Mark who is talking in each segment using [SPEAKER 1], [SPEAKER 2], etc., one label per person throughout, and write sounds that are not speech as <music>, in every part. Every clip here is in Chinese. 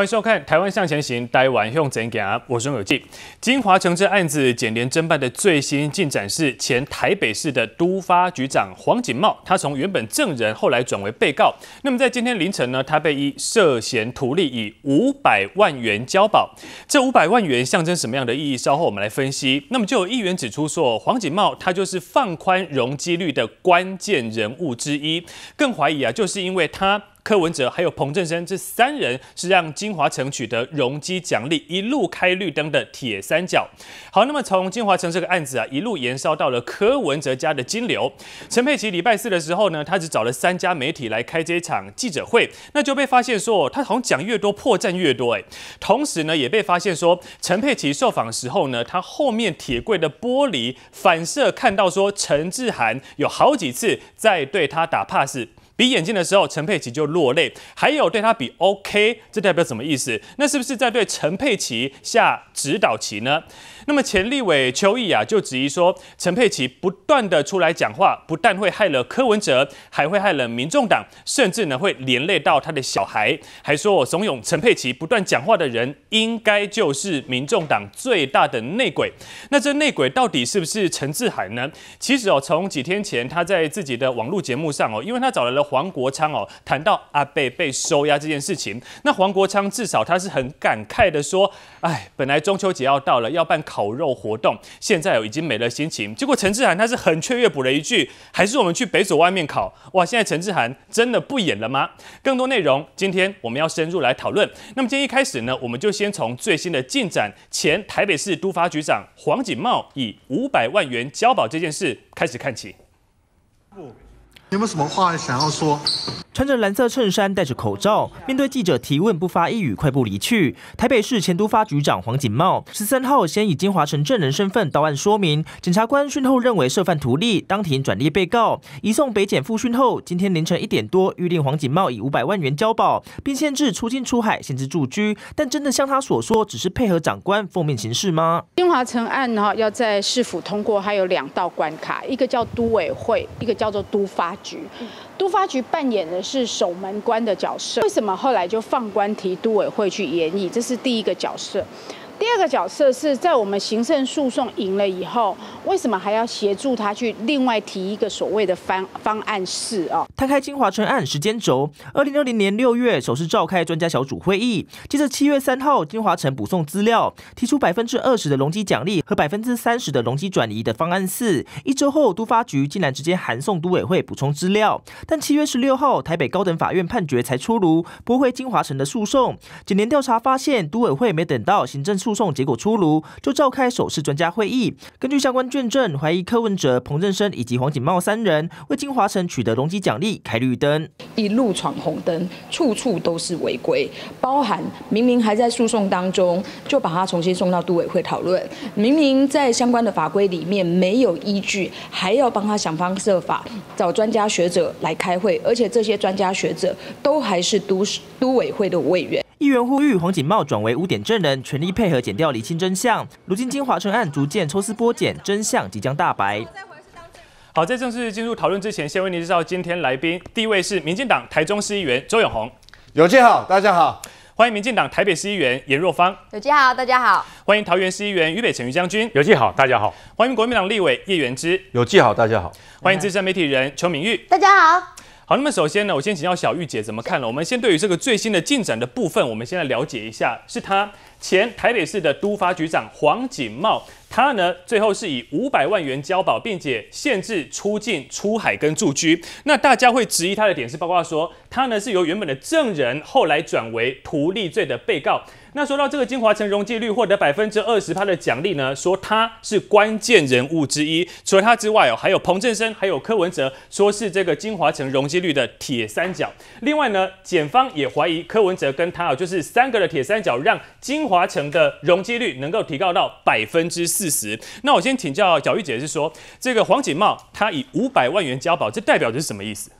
[SPEAKER 1] 欢迎收看《台湾向前行》，待完用怎给啊？我是有记。金华城这案子检联侦办的最新进展是，前台北市的都发局长黄锦茂，他从原本证人后来转为被告。那么在今天凌晨呢，他被以涉嫌图利，以五百万元交保。这五百万元象征什么样的意义？稍后我们来分析。那么就有议员指出说，黄锦茂他就是放宽容积率的关键人物之一，更怀疑啊，就是因为他。柯文哲还有彭振声这三人是让金华城取得容积奖励一路开绿灯的铁三角。好，那么从金华城这个案子啊，一路延烧到了柯文哲家的金流。陈佩琪礼拜四的时候呢，他只找了三家媒体来开这一场记者会，那就被发现说他好像讲越多破绽越多哎。同时呢，也被发现说陈佩琪受访的时候呢，他后面铁柜的玻璃反射看到说陈志涵有好几次在对他打 pass。比眼镜的时候，陈佩琪就落泪。还有对他比 OK，这代表什么意思？那是不是在对陈佩琪下指导棋呢？那么钱立伟、邱毅啊，就质疑说，陈佩琪不断的出来讲话，不但会害了柯文哲，还会害了民众党，甚至呢会连累到他的小孩，还说，我怂恿陈佩琪不断讲话的人，应该就是民众党最大的内鬼。那这内鬼到底是不是陈志海呢？其实哦，从几天前他在自己的网络节目上哦，因为他找来了黄国昌哦，谈到阿贝被收押这件事情，那黄国昌至少他是很感慨的说，哎，本来中秋节要到了，要办。烤肉活动，现在已经没了心情。结果陈志涵他是很雀跃，补了一句：“还是我们去北所外面烤。”哇！现在陈志涵真的不演了吗？更多内容，今天我们要深入来讨论。那么今天一开始呢，我们就先从最新的进展，前台北市都发局长黄景茂以五百万元交保这件事开始看起。
[SPEAKER 2] 不，有没有什么话想要说？穿着蓝色衬衫、戴着口罩，面对记者提问不发一语，快步离去。台北市前都发局长黄锦茂十三号先以金华城证人身份到案说明，检察官讯后认为涉犯图利，当庭转列被告，移送北检复讯后，今天凌晨一点多预令黄锦茂以五百万元交保，并限制出境出海，限制住居。但真的像他所说，只是配合长官奉命行事吗？
[SPEAKER 3] 金华城案呢，要在市府通过，还有两道关卡，一个叫都委会，一个叫做都发局。都发局扮演的是守门官的角色，为什么后来就放官提都委会去演绎？这是第一个角色。第二个角色是在我们行政诉讼赢了以后，为什么还要协助他去另外提一个所谓的方方
[SPEAKER 2] 案四哦？摊开金华城案时间轴，二零二零年六月首次召开专家小组会议，接着七月三号金华城补送资料，提出百分之二十的容积奖励和百分之三十的容积转移的方案四。一周后，都发局竟然直接函送都委会补充资料，但七月十六号台北高等法院判决才出炉，驳回金华城的诉讼。几年调查发现，都委会没等到行政诉。诉讼结果出炉，就召开首次专家会议。根据相关卷证，怀疑柯文哲、彭振生以及黄锦茂三人为金华城取得容积奖励，开绿灯，
[SPEAKER 3] 一路闯红灯，处处都是违规。包含明明还在诉讼当中，就把他重新送到都委会讨论；明明在相关的法规里面没有依据，还要帮他想方设法找专家学者来开会，而且这些专家学者都还是都都委会的委
[SPEAKER 2] 员。议员呼吁黄锦茂转为污点证人，全力配合剪掉、厘清真相。如今金华城案逐渐抽丝剥茧，真相即将大白。
[SPEAKER 1] 好，在正式进入讨论之前，先为您介绍今天来宾。第一位是民进党台中市议员周永红。有记好，大家好，欢迎民进党台北市议员严若芳，
[SPEAKER 3] 有记好，大家好，
[SPEAKER 1] 欢迎桃园市议员于北辰于将军，有记好，大家好，欢迎国民党立委叶元之，有记好，大家好，欢迎资深媒体人邱明玉，大家好。好，那么首先呢，我先请教小玉姐怎么看呢？我们先对于这个最新的进展的部分，我们先来了解一下。是他前台北市的都发局长黄锦茂，他呢最后是以五百万元交保，并且限制出境、出海跟住居。那大家会质疑他的点是，包括说他呢是由原本的证人，后来转为图利罪的被告。那说到这个精华城容积率获得百分之二十趴的奖励呢，说他是关键人物之一。除了他之外哦，还有彭振生，还有柯文哲，说是这个精华城容积率的铁三角。另外呢，检方也怀疑柯文哲跟他尧就是三个的铁三角，让精华城的容积率能够提高到百分之四十。那我先请教小玉姐是说，这个黄锦茂他以五百万元交保，这代表是什么意思？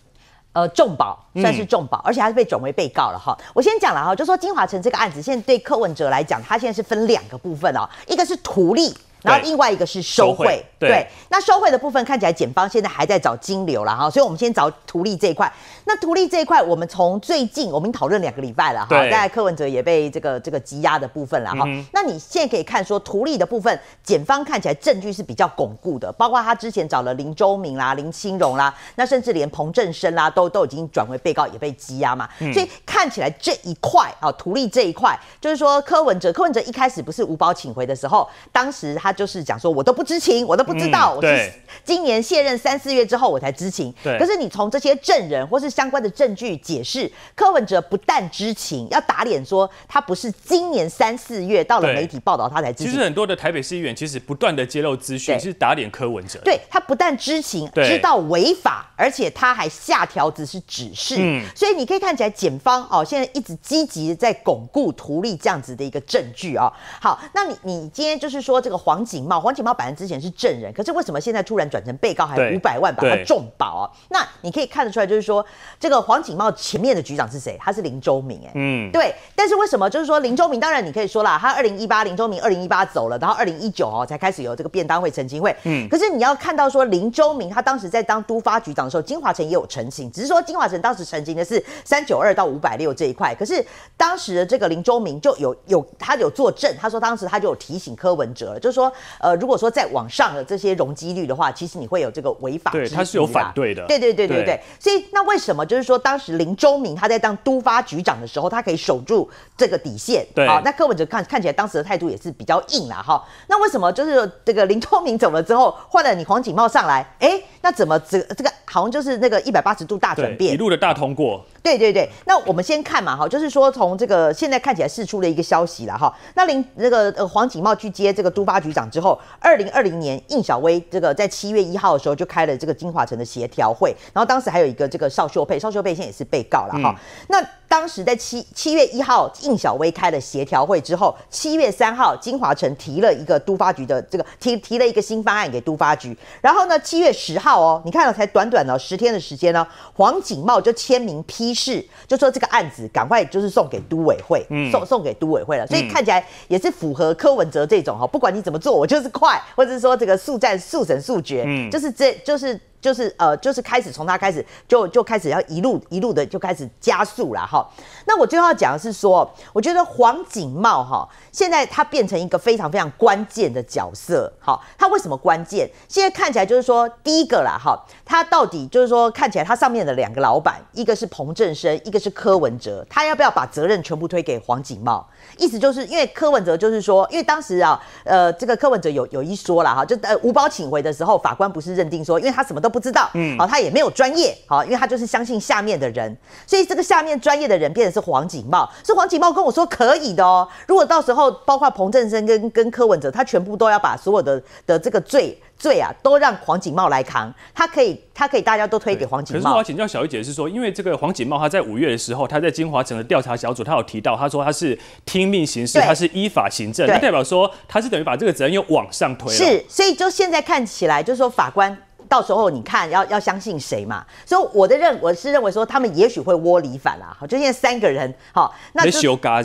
[SPEAKER 1] 呃，众保
[SPEAKER 4] 算是众保，而且还是被转为被告了哈。我先讲了哈，就说金华城这个案子，现在对柯文哲来讲，他现在是分两个部分哦，一个是图利，然后另外一个是收贿，对。那收贿的部分看起来检方现在还在找金流了哈，所以我们先找图利这一块。那图利这一块，我们从最近我们讨论两个礼拜了哈，在柯文哲也被这个这个羁押的部分了哈。那你现在可以看说图利的部分，检方看起来证据是比较巩固的，包括他之前找了林周明啦、林清荣啦，那甚至连彭振生啦都都已经转为被告也被羁押嘛，所以看起来这一块啊图利这一块，就是说柯文哲柯文哲一开始不是无保请回的时候，当时他。就是讲说，我都不知情，我都不知道，我是今年卸任三四月之后我才知情。对，可是你从这些证人或是相关的证据解释，柯文哲不但知情，要打脸说他不是今年三四月到了媒体报道他才知情。其实
[SPEAKER 1] 很多的台北市议员其实不断的揭露资讯，是打脸柯文哲。对
[SPEAKER 4] 他不但知情，知道违法，而且他还下条子是指示。嗯，所以你可以看起来检方哦，现在一直积极在巩固、图利这样子的一个证据哦。好，那你你今天就是说这个黄。黄景茂，黄景茂本来之前是证人，可是为什么现在突然转成被告，还五百万把他重保啊？那你可以看得出来，就是说这个黄景茂前面的局长是谁？他是林周明，哎，嗯，对。但是为什么就是说林周明？当然你可以说啦，他二零一八林周明二零一八走了，然后二零一九哦才开始有这个便当会澄清会。嗯，可是你要看到说林周明他当时在当都发局长的时候，金华城也有澄清，只是说金华城当时澄清的是三九二到五百六这一块，可是当时的这个林周明就有有他有作证，他说当时他就有提醒柯文哲了，就是说。呃，如果说再往上的这些容积率的话，其实你会有这个违法，对，他是有反对的，对对对对对。所以那为什么就是说当时林周明他在当都发局长的时候，他可以守住这个底线，对，好。那柯文哲看看起来当时的态度也是比较硬啦，哈。那为什么就是这个林中明走了之后，换了你黄景茂上来，哎，那怎么这这个好像就是那个一百八十度大转变，一
[SPEAKER 1] 路的大通过，
[SPEAKER 4] 对对对。那我们先看嘛，哈，就是说从这个现在看起来释出了一个消息了，哈。那林那个呃黄景茂去接这个都发局长。之后，二零二零年，应小薇这个在七月一号的时候就开了这个金华城的协调会，然后当时还有一个这个邵秀佩，邵秀佩现在也是被告了。哈。那。当时在七七月一号，应小薇开了协调会之后，七月三号，金华城提了一个都发局的这个提提了一个新方案给都发局，然后呢，七月十号哦，你看到才短短的十天的时间呢，黄景茂就签名批示，就说这个案子赶快就是送给都委会，送送给都委会了，所以看起来也是符合柯文哲这种哈，不管你怎么做，我就是快，或者是说这个速战速审速决，就是这就是。就是呃，就是开始从他开始就就开始要一路一路的就开始加速了哈。那我最后要讲的是说，我觉得黄景茂哈，现在他变成一个非常非常关键的角色。好，他为什么关键？现在看起来就是说，第一个啦哈，他到底就是说看起来他上面的两个老板，一个是彭振生，一个是柯文哲，他要不要把责任全部推给黄景茂？意思就是因为柯文哲就是说，因为当时啊，呃，这个柯文哲有有一说了哈，就呃吴保请回的时候，法官不是认定说，因为他什么都。不知道，嗯，好，他也没有专业，好，因为他就是相信下面的人，所以这个下面专业的人变成是黄景茂，是黄景茂跟我说可以的哦。如果到时候包括彭振声跟跟柯文哲，他全部都要把所有的的这个罪罪啊都让黄景茂来扛，他可以，他可以，大家都推给黄景茂。可是我要
[SPEAKER 1] 请教小玉姐是说，因为这个黄景茂他在五月的时候，他在金华城的调查小组，他有提到，他说他是听命行事，他是依法行政，他代表说他是等于把这个责任又往上推了。是，
[SPEAKER 4] 所以就现在看起来就是说法官。到时候你看要要相信谁嘛？所以我的认我是认为说他们也许会窝里反啦。好，就现在三个人，好，那就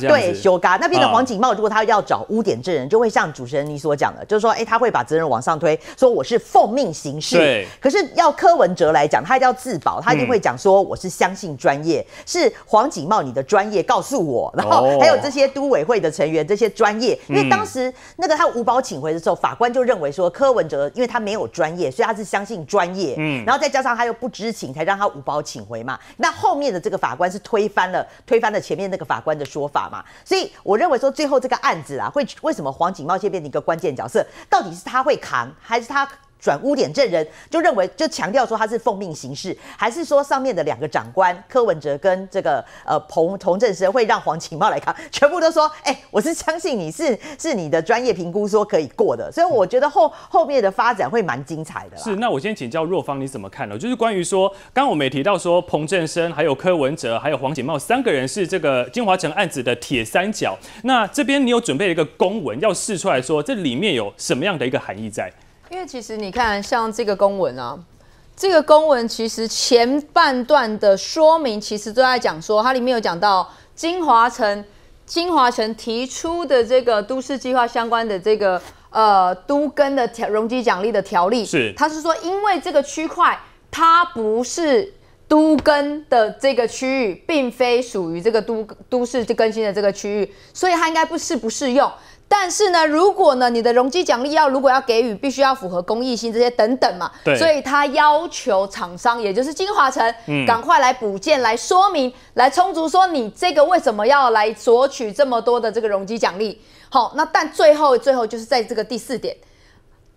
[SPEAKER 4] 对修嘎那边的黄景茂，如果他要找污点证人，就会像主持人你所讲的，就是说，哎，他会把责任往上推，说我是奉命行事。对。可是要柯文哲来讲，他要自保，他一定会讲说我是相信专业，是黄景茂你的专业告诉我，然后还有这些都委会的成员这些专业，因为当时那个他吴宝请回的时候，法官就认为说柯文哲，因为他没有专业，所以他是相信。专业，嗯，然后再加上他又不知情，才让他五保请回嘛。那后面的这个法官是推翻了，推翻了前面那个法官的说法嘛。所以我认为说，最后这个案子啊，会为什么黄景茂先变成一个关键角色？到底是他会扛，还是他？转污点证人就认为，就强调说他是奉命行事，还是说上面的两个长官柯文哲跟这个呃彭彭振生会让黄锦茂来扛？全部都说，哎，我是相信你是是你的专业评估说可以过的，所以我觉得后后面的发展会蛮精彩的。
[SPEAKER 1] 是，那我先请教若芳你怎么看呢？就是关于说，刚我们也提到说彭振生还有柯文哲还有黄景茂三个人是这个金华城案子的铁三角。那这边你有准备一个公文要试出来说这里面有什么样的一个含义在？
[SPEAKER 3] 因为其实你看，像这个公文啊，这个公文其实前半段的说明，其实都在讲说，它里面有讲到金华城，金华城提出的这个都市计划相关的这个呃都跟的条容积奖励的条例，是，它是说，因为这个区块它不是都更的这个区域，并非属于这个都都市更新的这个区域，所以它应该不适不适用。但是呢，如果呢，你的容积奖励要如果要给予，必须要符合公益性这些等等嘛，对，所以他要求厂商，也就是金华城，嗯，赶快来补件，来说明，来充足说你这个为什么要来索取这么多的这个容积奖励？好，那但最后最后就是在这个第四点，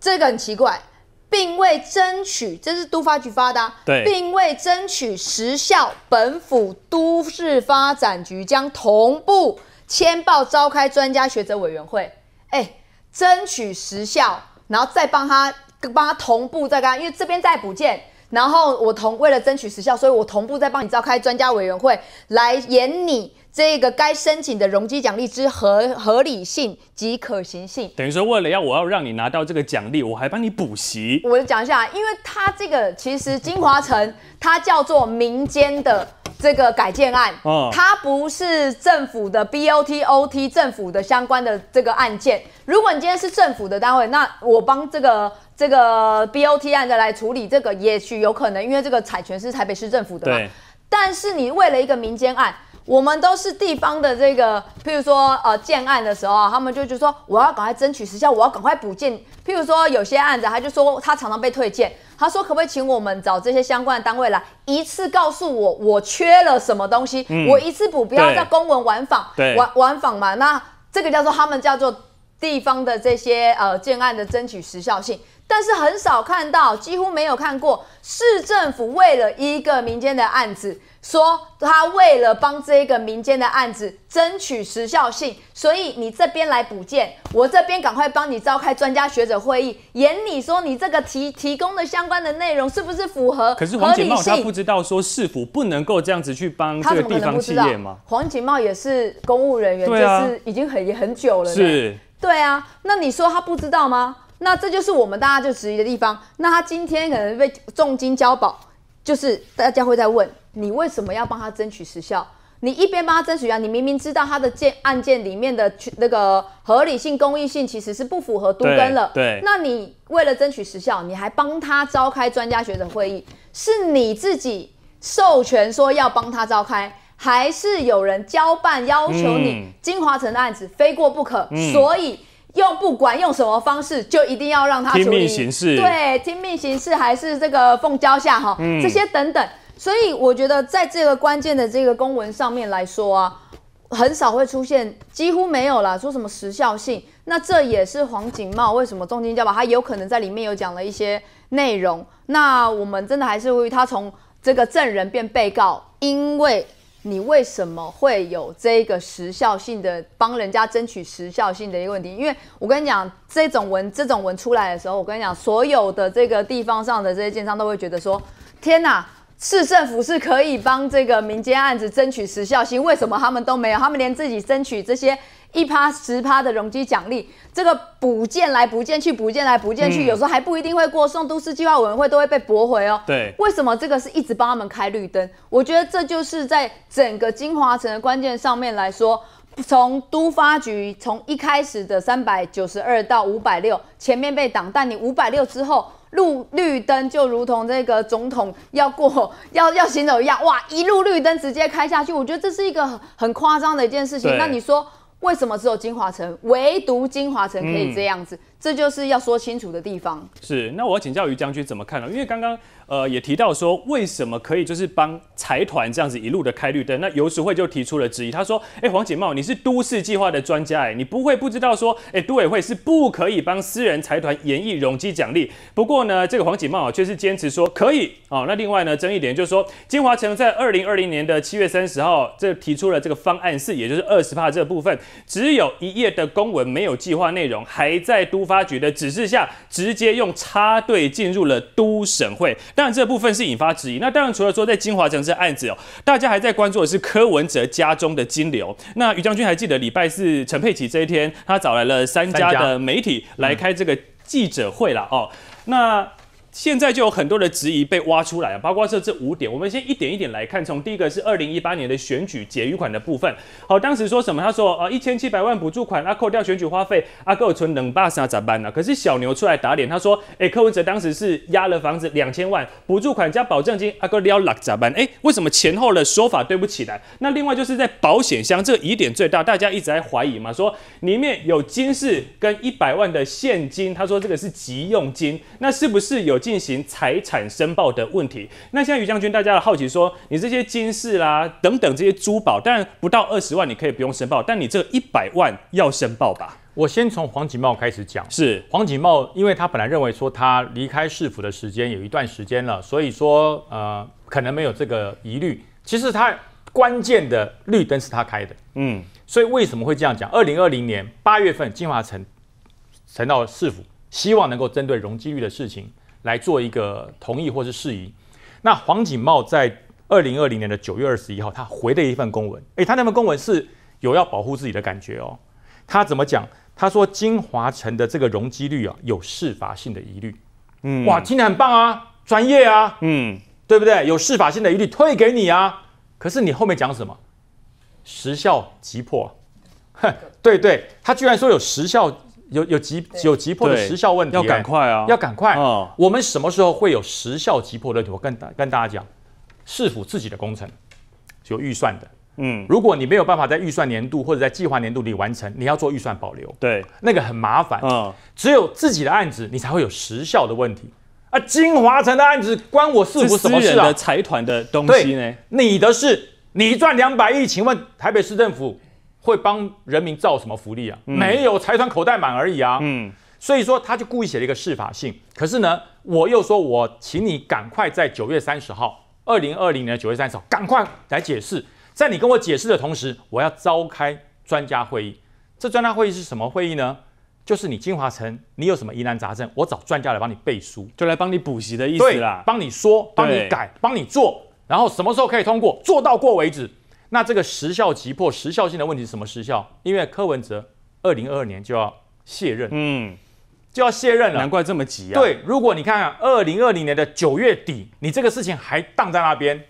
[SPEAKER 3] 这个很奇怪，并未争取，这是都发局发的，对，并未争取时效，本府都市发展局将同步。签报》召开专家学者委员会，哎，争取时效，然后再帮他，帮他同步再他，因为这边在补件，然后我同为了争取时效，所以我同步再帮你召开专家委员会来演你。这个该申请的容积奖励之合合理性及可行性，
[SPEAKER 1] 等于说为了要我要让你拿到这个奖励，我还帮你补习。
[SPEAKER 3] 我讲一下，因为它这个其实金华城它叫做民间的这个改建案，它不是政府的 BOTOT 政府的相关的这个案件。如果你今天是政府的单位，那我帮这个这个 BOT 案的来处理这个，也许有可能，因为这个产权是台北市政府的。嘛。但是你为了一个民间案。我们都是地方的这个，譬如说，呃，建案的时候，他们就就说我要赶快争取时效，我要赶快补建。譬如说，有些案子，他就说他常常被退建，他说可不可以请我们找这些相关的单位来一次告诉我我缺了什么东西，我一次补，不要在公文玩访玩玩访嘛。那这个叫做他们叫做。地方的这些呃建案的争取时效性，但是很少看到，几乎没有看过市政府为了一个民间的案子，说他为了帮这个民间的案子争取时效性，所以你这边来补建，我这边赶快帮你召开专家学者会议，严你说你这个提提供的相关的内容是不是符合？可是黄锦茂他不知
[SPEAKER 1] 道说市府不能够这样子去帮这个地方企业吗？
[SPEAKER 3] 黄锦茂也是公务人员，就是已经很也很久了。是。对啊，那你说他不知道吗？那这就是我们大家就质疑的地方。那他今天可能被重金交保，就是大家会在问你为什么要帮他争取时效？你一边帮他争取啊，你明明知道他的件案件里面的那个合理性、公益性其实是不符合都根了。对。那你为了争取时效，你还帮他召开专家学者会议，是你自己授权说要帮他召开。还是有人交办要求你，金华城的案子非过不可，所以用不管用什么方式，就一定要让他听命行事。对，听命行事还是这个奉交下哈，这些等等。所以我觉得在这个关键的这个公文上面来说啊，很少会出现，几乎没有了。说什么时效性，那这也是黄景茂为什么重金交保，他有可能在里面有讲了一些内容。那我们真的还是会他从这个证人变被告，因为。你为什么会有这个时效性的帮人家争取时效性的一个问题？因为我跟你讲，这种文这种文出来的时候，我跟你讲，所有的这个地方上的这些建商都会觉得说：天呐，市政府是可以帮这个民间案子争取时效性，为什么他们都没有？他们连自己争取这些。一趴十趴的容积奖励，这个补建来补建去，补建来补建去，有时候还不一定会过，送都市计划委员会都会被驳回哦。对，为什么这个是一直帮他们开绿灯？我觉得这就是在整个金华城的关键上面来说，从都发局从一开始的三百九十二到五百六前面被挡，但你五百六之后路绿灯就如同这个总统要过 <laughs> 要要行走一样，哇，一路绿灯直接开下去，我觉得这是一个很夸张的一件事情。那你说？为什么只有精华城，唯独精华城可以这样子？这就是要说清楚的地方。
[SPEAKER 1] 是，那我要请教于将军怎么看呢？因为刚刚呃也提到说，为什么可以就是帮财团这样子一路的开绿灯？那游时会就提出了质疑，他说：“哎，黄锦茂，你是都市计划的专家，哎，你不会不知道说，哎，都委会是不可以帮私人财团演绎容积奖励。不过呢，这个黄锦茂啊，却是坚持说可以。哦，那另外呢，争议点就是说，金华城在二零二零年的七月三十号，这提出了这个方案四，也就是二十帕这部分，只有一页的公文，没有计划内容，还在都。发局的指示下，直接用插队进入了都省会。当然，这部分是引发质疑。那当然，除了说在金华城这案子哦，大家还在关注的是柯文哲家中的金流。那于将军还记得礼拜四陈佩琪这一天，他找来了三家的媒体来开这个记者会了哦。那现在就有很多的质疑被挖出来了，包括这这五点，我们先一点一点来看。从第一个是二零一八年的选举结余款的部分，好，当时说什么？他说呃一千七百万补助款，啊，扣掉选举花费，阿够存冷巴萨咋办呢？可是小牛出来打脸，他说，哎，柯文哲当时是押了房子两千万，补助款加保证金，阿够了咋办？哎，为什么前后的说法对不起来？那另外就是在保险箱这个疑点最大，大家一直在怀疑嘛，说里面有金饰跟一百万的现金，他说这个是急用金，那是不是有？进行财产申报的问题。那现在于将军，大家的好奇说，你这些金饰啦等等这些珠宝，但不到二十万你可以不用申报，但你这一百万要申报吧？我先从黄锦茂开始讲，是黄锦茂，因为他
[SPEAKER 5] 本来认为说他离开市府的时间有一段时间了，所以说呃可能没有这个疑虑。其实他关键的绿灯是他开的，嗯，所以为什么会这样讲？二零二零年八月份，金华城城到市府，希望能够针对容积率的事情。来做一个同意或是事宜，那黄景茂在二零二零年的九月二十一号，他回了一份公文，诶，他那份公文是有要保护自己的感觉哦。他怎么讲？他说金华城的这个容积率啊，有释法性的疑虑。嗯，哇，听起来很棒啊，专业啊，嗯，对不对？有释法性的疑虑，退给你啊。可是你后面讲什么？时效急迫，哼，<laughs> 对对，他居然说有时效。有有急有急迫的时效问题，要赶快啊！要赶快啊！我们什么时候会有时效急迫的问题？我跟大跟大家讲，市府自己的工程有预算的，嗯，如果你没有办法在预算年度或者在计划年度里完成，你要做预算保留，对，那个很麻烦啊。只有自己的案子，你才会有时效的问题啊。金华城的案子关我市府什么事？
[SPEAKER 1] 财团的东西呢？
[SPEAKER 5] 你的事，你赚两百亿，请问台北市政府？会帮人民造什么福利啊？没有，财团口袋满而已啊。嗯，所以说他就故意写了一个释法信。可是呢，我又说我请你赶快在九月三十号，二零二零年的九月三十号，赶快来解释。在你跟我解释的同时，我要召开专家会议。这专家会议是什么会议呢？就是你金华城，你有什么疑难杂症，我找专家来帮你背书，就来帮你补习的意思。啦，帮你说，帮你改，帮你做，然后什么时候可以通过，做到过为止。那这个时效急迫、时效性的问题是什么？时效？因为柯文哲二零二二年就要卸任，嗯，就要卸任了，难怪这
[SPEAKER 1] 么急啊。对，
[SPEAKER 5] 如果你看看二零二零年的九月底，你这个事情还荡在那边，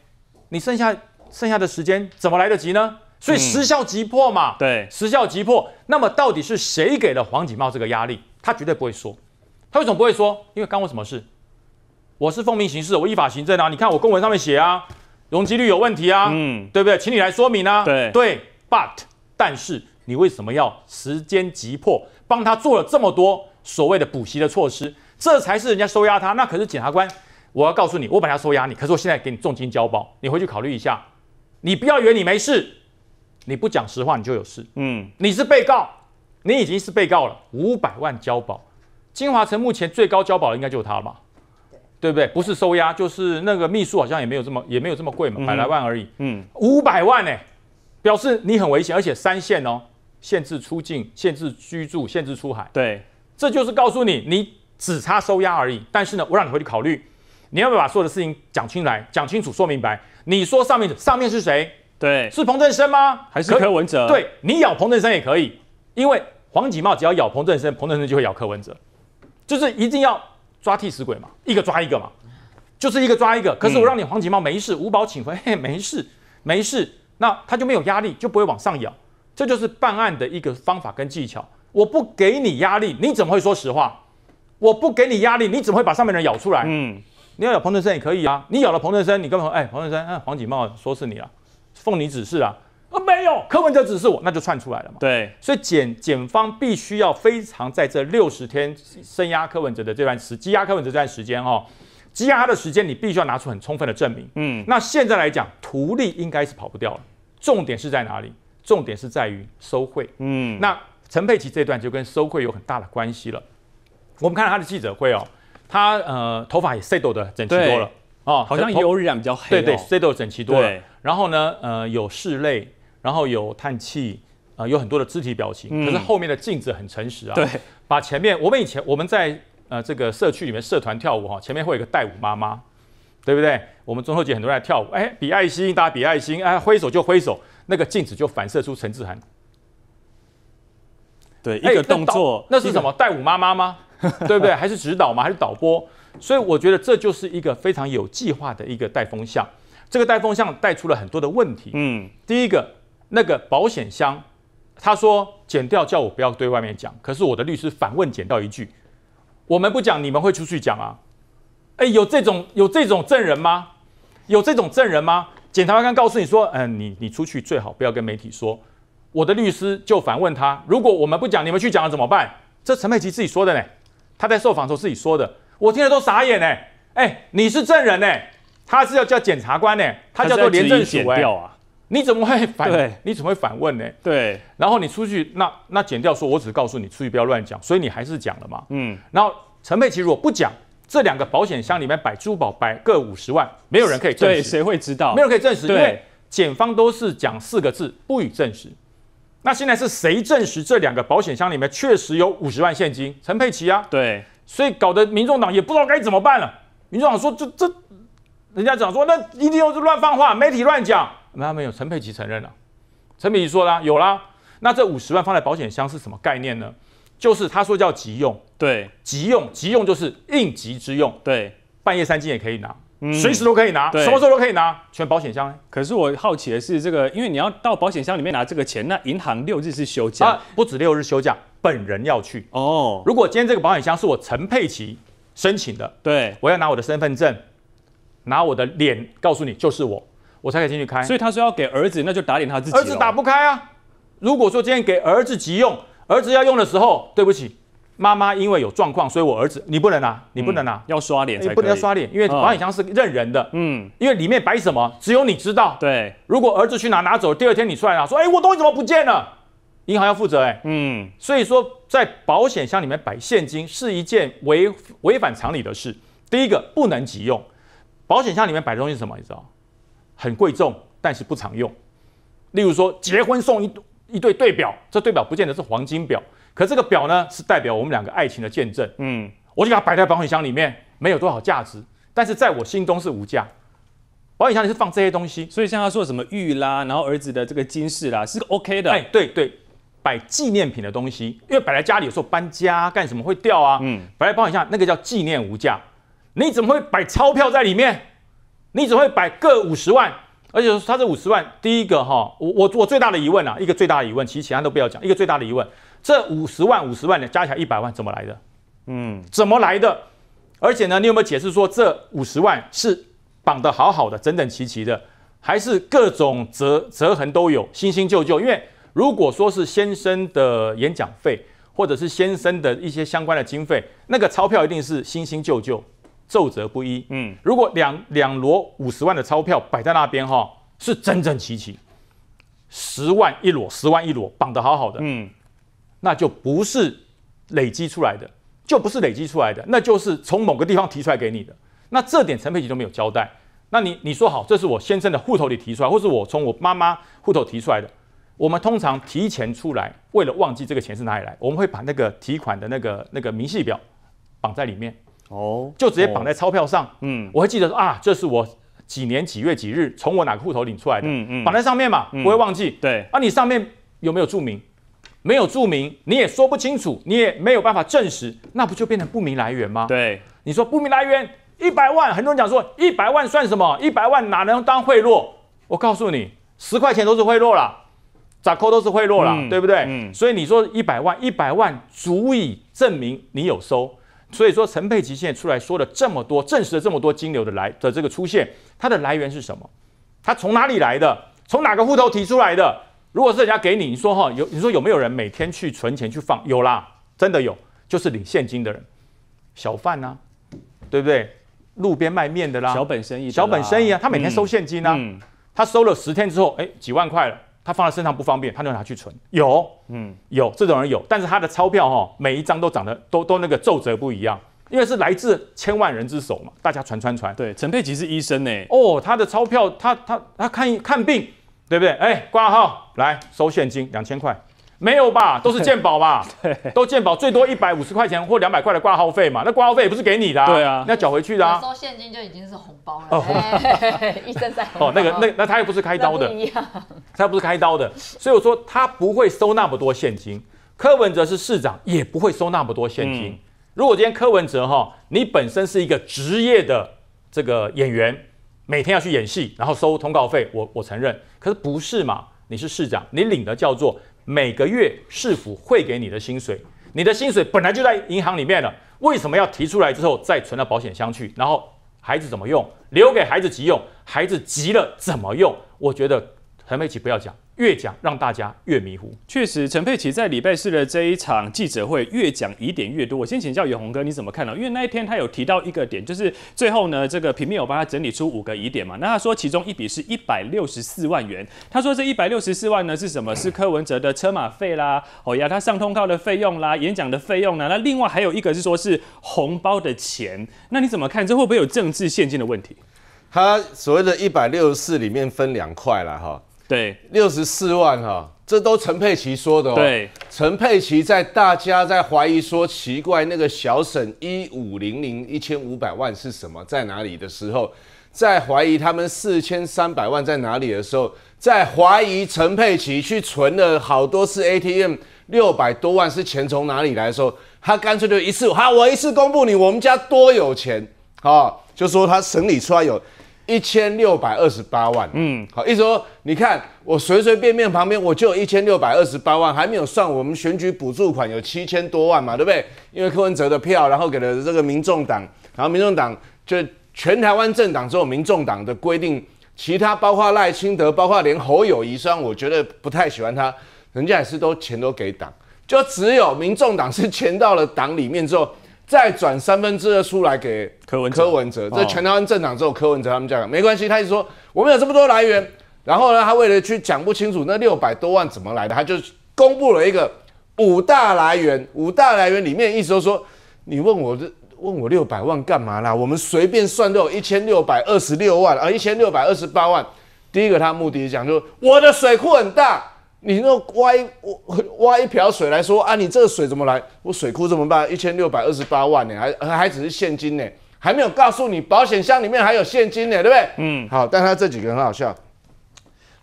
[SPEAKER 5] 你剩下剩下的时间怎么来得及呢？所以时效急迫嘛。对，时效急迫。那么到底是谁给了黄景茂这个压力？他绝对不会说，他为什么不会说？因为干我什么事？我是奉命行事，我依法行政啊。你看我公文上面写啊。容积率有问题啊，嗯，对不对？请你来说明啊。对对，but 但是你为什么要时间急迫帮他做了这么多所谓的补习的措施？这才是人家收押他。那可是检察官，我要告诉你，我把他收押你。可是我现在给你重金交保，你回去考虑一下。你不要以为你没事，你不讲实话你就有事。嗯，你是被告，你已经是被告了。五百万交保，金华城目前最高交保的应该就是他了吧。对不对？不是收押，就是那个秘书好像也没有这么，也没有这么贵嘛，百来万而已。嗯，五百万呢，表示你很危险，而且三限哦，限制出境、限制居住、限制出海。对，这就是告诉你，你只差收押而已。但是呢，我让你回去考虑，你要不要把所有的事情讲清来讲清楚、说明白？你说上面上面是谁？对，是彭振生吗？还是柯文哲？对，你咬彭振生也可以，因为黄锦茂只要咬彭振生，彭振生就会咬柯文哲，就是一定要。抓替死鬼嘛，一个抓一个嘛，就是一个抓一个。可是我让你黄锦茂没事，五保请回，嘿，没事没事，那他就没有压力，就不会往上咬。这就是办案的一个方法跟技巧。我不给你压力，你怎么会说实话？我不给你压力，你怎么会把上面人咬出来？嗯，你要咬彭德生也可以啊。你咬了彭德生，你跟他说，哎，彭德生，嗯，黄锦茂说是你啊，奉你指示啊。啊，没有，柯文哲指示我，那就串出来了嘛。对，所以检检方必须要非常在这六十天积压柯文哲的这段时积压柯文哲段时间哦，积压他的时间，你必须要拿出很充分的证明。嗯，那现在来讲，图利应该是跑不掉了。重点是在哪里？重点是在于收贿。嗯，那陈佩琪这段就跟收贿有很大的关系了。我们看到他的记者会哦，他呃头发也 s 斗的整齐多了哦，好像油染比较黑。对对 s t 整齐多了。然后呢，呃有室内。然后有叹气，呃，有很多的肢体表情。嗯。可是后面的镜子很诚实啊。对。把前面我们以前我们在呃这个社区里面社团跳舞哈，前面会有一个带舞妈妈，对不对？我们中秋节很多人在跳舞，哎，比爱心，大家比爱心，哎，挥手就挥手，那个镜子就反射出陈志涵。对，一个动作。那是什么？带舞妈妈吗？<laughs> 对不对？还是指导吗？还是导播？所以我觉得这就是一个非常有计划的一个带风向。这个带风向带出了很多的问题。嗯。第一个。那个保险箱，他说剪掉，叫我不要对外面讲。可是我的律师反问剪掉一句：我们不讲，你们会出去讲啊？哎，有这种有这种证人吗？有这种证人吗？检察官告诉你说：嗯，你你出去最好不要跟媒体说。我的律师就反问他：如果我们不讲，你们去讲了怎么办？这陈佩琪自己说的呢，他在受访时候自己说的，我听了都傻眼呢。哎，你是证人呢，他是要叫检察官呢，他叫做廉政署哎。你怎么会反？你怎么会反问呢？对，然后你出去，那那剪掉说，我只是告诉你出去不要乱讲，所以你还是讲了嘛。嗯，然后陈佩琪如果不讲，这两个保险箱里面摆珠宝摆各五十万，没有人可以证实，谁会知道？没有人可以证实，因为检方都是讲四个字不予证实。那现在是谁证实这两个保险箱里面确实有五十万现金？陈佩琪啊，对，所以搞得民众党也不知道该怎么办了。民众党说这这人家讲说那一定是乱放话，媒体乱讲。那没有陈佩琪承认了。陈佩琪说了有啦。那这五十万放在保险箱是什么概念呢？就是他说叫急用，对，急用，急用就
[SPEAKER 1] 是应急之用，对，半夜三更也可以拿，随时都可以拿，什么时候
[SPEAKER 5] 都可以拿，全
[SPEAKER 1] 保险箱。可是我好奇的是，这个因为你要到保险箱里面拿这个钱，那银行六日是休假，不止六日休假，本人要去。哦，如果今天这个保险箱是我陈佩琪
[SPEAKER 5] 申请的，对，我要拿我的身份证，拿我的脸告诉你就是我。我才可以进去开，所以他说要给儿子，那就打点他自己。儿子打不开啊！如果说今天给儿子急用，儿子要用的时候，对不起，妈妈因为有状况，所以我儿子你不能拿，你不能拿，要刷脸才。你不能刷脸，因为保险箱是认人的，嗯，因为里面摆什么，只有你知道。对，如果儿子去拿拿走，第二天你出来拿，说哎，我东西怎么不见了？银行要负责哎，嗯。所以说，在保险箱里面摆现金是一件违违反常理的事。第一个，不能急用，保险箱里面摆东西什么，你知道？很贵重，但是不常用。例如说，结婚送一一对对表，这对表不见得是黄金表，可这个表呢是代表我们两个爱情的见证。嗯，我就把它摆在保险箱里面，没有多少价值，但是在我心中是无价。保险箱里是放这些东西，所以像他说什么玉啦，然后儿子的这个金饰啦，是个 OK 的。哎，对对，摆纪念品的东西，因为摆在家里有时候搬家干什么会掉啊。嗯，摆在保险箱那个叫纪念无价。你怎么会摆钞票在里面？你只会摆各五十万，而且他这五十万，第一个哈，我我我最大的疑问啊，一个最大的疑问，其实其他都不要讲，一个最大的疑问，这五十万五十万的加起来一百万怎么来的？嗯，怎么来的？而且呢，你有没有解释说这五十万是绑得好好的、整整齐齐的，还是各种折折痕都有新新旧旧？因为如果说是先生的演讲费或者是先生的一些相关的经费，那个钞票一定是新新旧旧。奏折不一。嗯，如果两两摞五十万的钞票摆在那边，哈，是整整齐齐，十万一摞，十万一摞，绑得好好的。嗯，那就不是累积出来的，就不是累积出来的，那就是从某个地方提出来给你的。那这点陈佩琪都没有交代。那你你说好，这是我先生的户头里提出来，或是我从我妈妈户头提出来的？我们通常提前出来，为了忘记这个钱是哪里来，我们会把那个提款的那个那个明细表绑在里面。哦，就直接绑在钞票上，嗯，我会记得啊，这是我几年几月几日从我哪个户头领出来的，嗯嗯，绑在上面嘛，不会忘记。对，啊，你上面有没有注明？没有注明，你也说不清楚，你也没有办法证实，那不就变成不明来源吗？对，你说不明来源一百万，很多人讲说一百万算什么？一百万哪能当贿赂？我告诉你，十块钱都是贿赂了，咋扣都是贿赂了，对不对？嗯。所以你说一百万，一百万足以证明你有收。所以说，陈佩琪现在出来说了这么多，证实了这么多金流的来的这个出现，它的来源是什么？它从哪里来的？从哪个户头提出来的？如果是人家给你，你说哈有，你说有没有人每天去存钱去放？有啦，真的有，就是领现金的人，小贩啊，对不对？路边卖面的啦，小本生意，小本生意啊，他每天收现金呢，他收了十天之后，哎，几万块了。他放在身上不方便，他就拿去存。有，嗯，有这种人有，但是他的钞票哈，每一张都长得都都那个皱褶不一样，因为是来自千万人之手嘛，大家传传传。对，陈佩琪是医生呢，哦，他的钞票，他他他看看病，对不对？哎，挂号来，收现金两千块。没有吧，<laughs> 都是鉴宝吧？都鉴宝，最多一百五十块钱或两百块的挂号费嘛。那挂号费也不是给你的，对啊，要缴回去的。啊。收
[SPEAKER 3] 现金就已经是红包了。哦，<laughs> 生在。哦，那个，那那他又不是开刀的，
[SPEAKER 5] 他又不是开刀的，所以我说他不会收那么多现金。柯文哲是市长，也不会收那么多现金。如果今天柯文哲哈，你本身是一个职业的这个演员，每天要去演戏，然后收通告费，我我承认。可是不是嘛？你是市长，你领的叫做。每个月是否汇给你的薪水？你的薪水本来就在银行里面了，为什么要提出来之后再存到保险箱去？然后孩子怎么用？留给孩子急用，孩子急了
[SPEAKER 1] 怎么用？我觉得。陈佩琪不要讲，越讲让大家越迷糊。确实，陈佩琪在礼拜四的这一场记者会，越讲疑点越多。我先请教袁红哥，你怎么看呢？因为那一天他有提到一个点，就是最后呢，这个平面我帮他整理出五个疑点嘛。那他说其中一笔是一百六十四万元，他说这一百六十四万呢是什么？是柯文哲的车马费啦，哦，呀，他上通告的费用啦，演讲的费用呢？那另外还有一个是说是红包的钱，那你怎么看？这会不会有政治现金的问题？他所谓的一百六十四
[SPEAKER 6] 里面分两块了哈。对，六十四万哈，这都陈佩琪说的哦。对，陈佩琪在大家在怀疑说奇怪，那个小沈一五零零一千五百万是什么，在哪里的时候，在怀疑他们四千三百万在哪里的时候，在怀疑陈佩琪去存了好多次 ATM 六百多万是钱从哪里来的时候，他干脆就一次，好，我一次公布你我们家多有钱啊，就说他省理出来有。一千六百二十八万，嗯，好，意思说，你看我随随便便旁边我就有一千六百二十八万，还没有算我们选举补助款有七千多万嘛，对不对？因为柯文哲的票，然后给了这个民众党，然后民众党就全台湾政党之后，民众党的规定，其他包括赖清德，包括连侯友谊，虽然我觉得不太喜欢他，人家也是都钱都给党，就只有民众党是钱到了党里面之后。再转三分之二出来给柯文柯文哲，这全台湾政党只有柯文哲他们讲没关系，他就说我们有这么多来源。然后呢，他为了去讲不清楚那六百多万怎么来的，他就公布了一个五大来源。五大来源里面意思说，你问我这。问我六百万干嘛啦？我们随便算到一千六百二十六万，啊，一千六百二十八万，第一个他目的是讲，就我的水库很大。你那挖一挖一瓢水来说，啊，你这个水怎么来？我水库怎么办？一千六百二十八万呢，还还只是现金呢，还没有告诉你保险箱里面还有现金呢，对不对？嗯，好，但他这几个很好笑，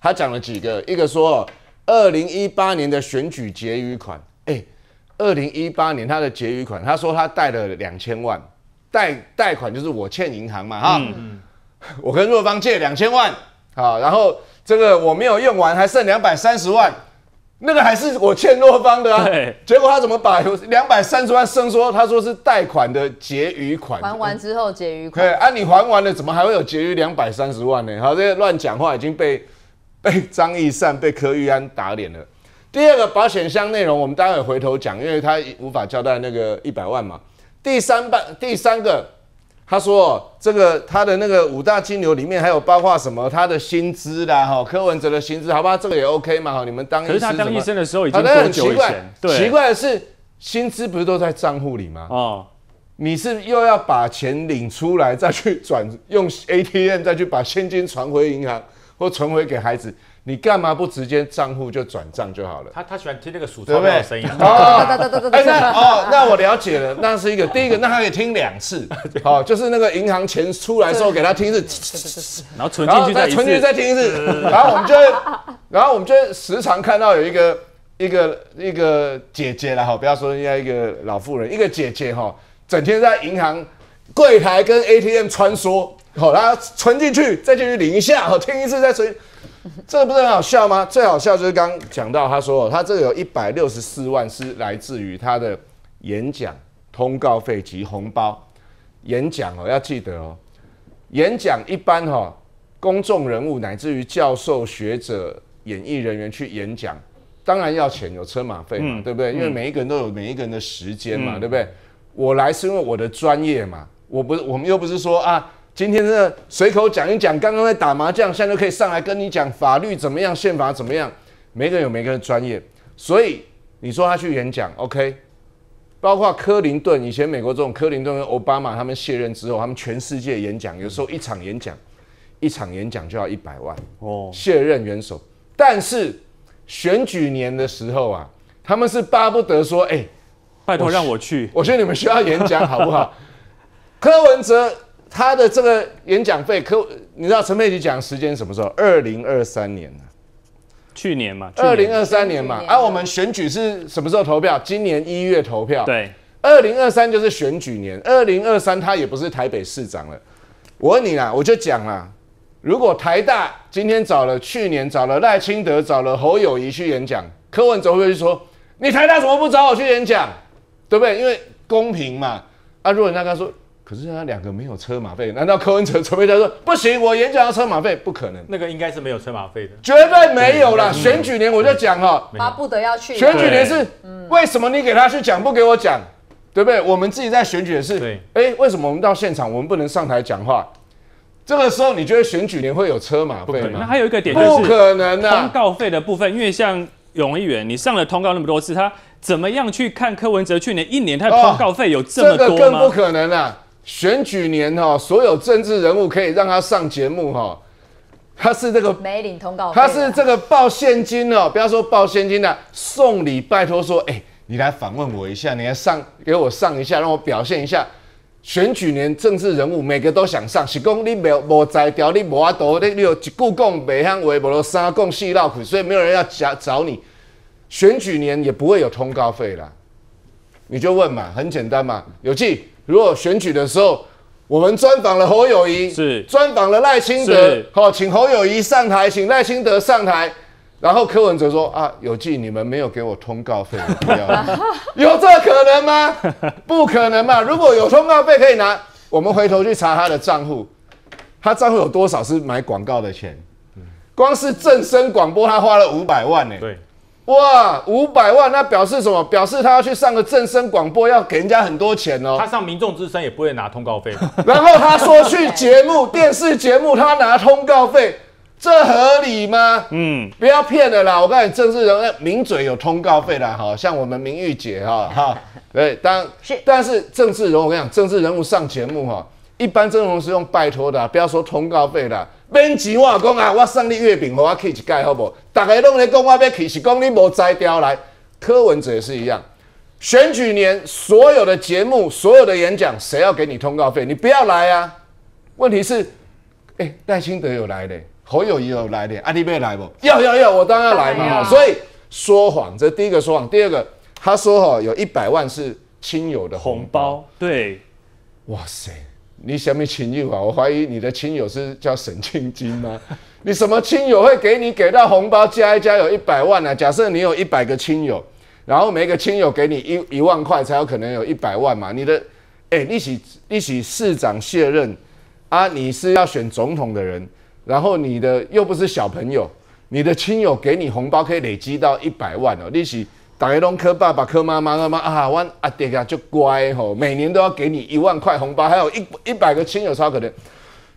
[SPEAKER 6] 他讲了几个，一个说二零一八年的选举结余款，哎，二零一八年他的结余款，他说他贷了两千万，贷贷款就是我欠银行嘛，哈，我跟若方借两千万，好，然后。这个我没有用完，还剩两百三十万，那个还是我欠洛方的啊。结果他怎么把两百三十万说？他说是贷款的结余款，还
[SPEAKER 3] 完之后结余款。
[SPEAKER 6] 哎，你还完了，怎么还会有结余两百三十万呢？好，这个乱讲话已经被 <laughs> 被张义善、被柯玉安打脸了。第二个保险箱内容，我们待会回头讲，因为他无法交代那个一百万嘛。第三半，第三个。他说：“这个他的那个五大金流里面还有包括什么？他的薪资啦，哈，柯文哲的薪资，好吧，这个也 OK 嘛，哈，你们当医生什么？可是他当医生的时候已经多久以前？奇怪的是，薪资不是都在账户里吗？哦，你是又要把钱领出来，再去转用 ATM，再去把现金传回银行或存回给孩子。”你干嘛不直接账户就转账就好了？
[SPEAKER 5] 他他喜欢听那个数钞票的声音哦哦
[SPEAKER 6] 哦那我了解了，那是一个第一个，那他可以听两次，好，就是那个银行钱出来的时候给他听一次，然后存进去再存进去再听一次，然后我们就然后我们就时常看到有一个一个一个姐姐啦，哈，不要说人家一个老妇人，一个姐姐哈，整天在银行柜台跟 ATM 穿梭，好，她存进去再进去领一下，好，听一次再存。<laughs> 这不是很好笑吗？最好笑就是刚讲到，他说他这有一百六十四万是来自于他的演讲、通告费及红包。演讲哦，要记得哦，演讲一般哈，公众人物乃至于教授、学者、演艺人员去演讲，当然要钱，有车马费嘛，对不对？因为每一个人都有每一个人的时间嘛，对不对？我来是因为我的专业嘛，我不，是，我们又不是说啊。今天呢随口讲一讲，刚刚在打麻将，现在就可以上来跟你讲法律怎么样，宪法怎么样？每个人有每个人专业，所以你说他去演讲，OK？包括克林顿以前美国这种克林顿跟奥巴马，他们卸任之后，他们全世界演讲，有时候一场演讲，一场演讲就要一百万哦。卸任元首，但是选举年的时候啊，他们是巴不得说，哎，拜托让我去，我觉得你们需要演讲好不好？柯文哲。他的这个演讲费，科，你知道陈佩琪讲时间什么时候？二零二三年呢？去年嘛，二零二三年嘛。啊，我们选举是什么时候投票？今年一月投票。对，二零二三就是选举年。二零二三他也不是台北市长了。我问你啦，我就讲啦，如果台大今天找了去年找了赖清德找了侯友谊去演讲，柯文会不会说你台大怎么不找我去演讲？对不对？因为公平嘛。啊，如果人家他说。可是他两个没有车马费，难道柯文哲准备在说不行？我演讲要车马费不可能。那个应该是没有车马费的，绝对没有啦。选举年我就讲哈，巴
[SPEAKER 3] 不得要去。选举年是，
[SPEAKER 6] 为什么你给他去讲，不给我讲，对不对？我们自己在选举的是，哎，为什么我们到现场我们不能上台讲话？这个时候你觉得选举年会有车马费吗？那还有一个点不可能的。通
[SPEAKER 1] 告费的部分，因为像永议员，你上了通告那么多次，他怎么样去看柯文哲去年一年他的通告费有这么多吗？更不
[SPEAKER 6] 可能了。选举年哈，所有政治人物可以让他上节目哈，他是这个
[SPEAKER 3] 没领通告他是
[SPEAKER 6] 这个报现金哦，不要说报现金的送礼，拜托说，哎，你来访问我一下，你来上给我上一下，让我表现一下。选举年政治人物每个都想上，是讲你没有无在调，你无阿多，你你有一句讲袂响，话，无都三讲四绕去，所以没有人要找找你。选举年也不会有通告费啦，你就问嘛，很简单嘛，有记。如果选举的时候，我们专访了侯友谊，是专访了赖清德，好，请侯友谊上台，请赖清德上台，然后柯文哲说啊，有记你们没有给我通告费？<laughs> 有这可能吗？不可能嘛！如果有通告费可以拿，我们回头去查他的账户，他账户有多少是买广告的钱？光是正声广播，他花了五百万呢。对。哇，五百万，那表示什么？表示他要去上个政声广播，要给人家很多钱哦。他
[SPEAKER 5] 上民众之声也不会拿通告费。
[SPEAKER 6] <laughs> 然后他说去节目电视节目，他拿通告费，这合理吗？嗯，不要骗了啦！我诉你政治人名嘴有通告费的，哈，像我们明玉姐哈，哈，<laughs> 对，当是，但是政治人，我跟你讲，政治人物上节目哈。一般政风是用拜托的，不要说通告费的，免钱我讲啊，我送你月饼，我去一届好不？大家拢在讲我要去，是讲你无摘掉来。柯文哲也是一样，选举年所有的节目、所有的演讲，谁要给你通告费，你不要来啊！问题是，哎，赖清德有来的，侯友宜有来的，阿弟妹来不？要要要，我当然要来嘛！所以说谎，这第一个说谎。第二个，他说哈，有一百万是亲友的红包，对，哇塞！你什么亲友啊？我怀疑你的亲友是叫沈清金吗？<laughs> 你什么亲友会给你给到红包加一加有一百万呢？假设你有一百个亲友，然后每个亲友给你一一万块，才有可能有一百万嘛？你的，哎，一起一起市长卸任啊，你是要选总统的人，然后你的又不是小朋友，你的亲友给你红包可以累积到一百万哦，利息。打东磕爸爸磕妈妈，妈妈啊，我阿爹呀就乖吼，每年都要给你一万块红包，还有一一百个亲友超可怜，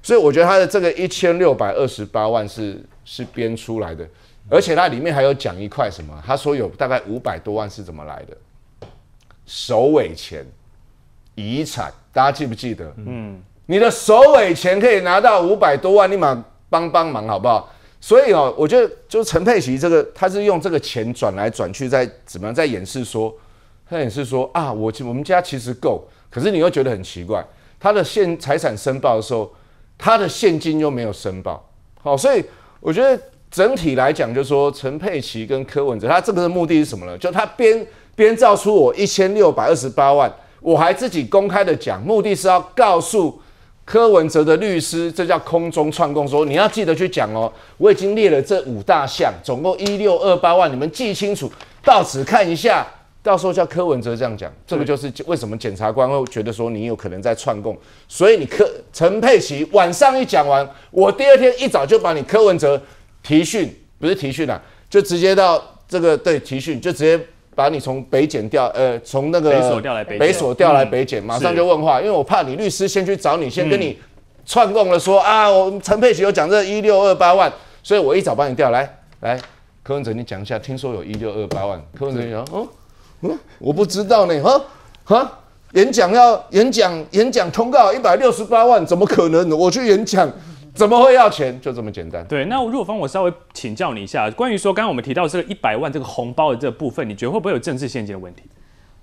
[SPEAKER 6] 所以我觉得他的这个一千六百二十八万是是编出来的，而且他里面还有讲一块什么，他说有大概五百多万是怎么来的，首尾钱遗产，大家记不记得？嗯，你的首尾钱可以拿到五百多万，你马帮帮忙好不好？所以哦，我觉得就是陈佩琪这个，他是用这个钱转来转去，在怎么样在掩饰说，他掩饰说啊，我我们家其实够，可是你又觉得很奇怪，他的现财产申报的时候，他的现金又没有申报，好，所以我觉得整体来讲，就是说陈佩琪跟柯文哲，他这个的目的是什么呢？就他编编造出我一千六百二十八万，我还自己公开的讲，目的是要告诉。柯文哲的律师，这叫空中串供，说你要记得去讲哦。我已经列了这五大项，总共一六二八万，你们记清楚。到此看一下，到时候叫柯文哲这样讲，这个就是为什么检察官会觉得说你有可能在串供。所以你柯陈佩琪晚上一讲完，我第二天一早就把你柯文哲提讯，不是提讯啊，就直接到这个对提讯，就直接。把你从北检调，呃，从那个北所调来北北所调来北检，马上就问话，因为我怕你律师先去找你，先跟你串供了，说啊，我陈佩琪有讲这一六二八万，所以我一早帮你调来，来柯文哲你讲一下，听说有一六二八万，柯文哲讲，哦，嗯，我不知道呢，哈哈，演讲要演讲演讲通告一百六十八万，怎么可能？我去演讲。
[SPEAKER 1] 怎么会要钱？就这么简单。对，那如果方我稍微请教你一下，关于说刚刚我们提到这个一百万这个红包的这个部分，你觉得会不会有政治献金的问题？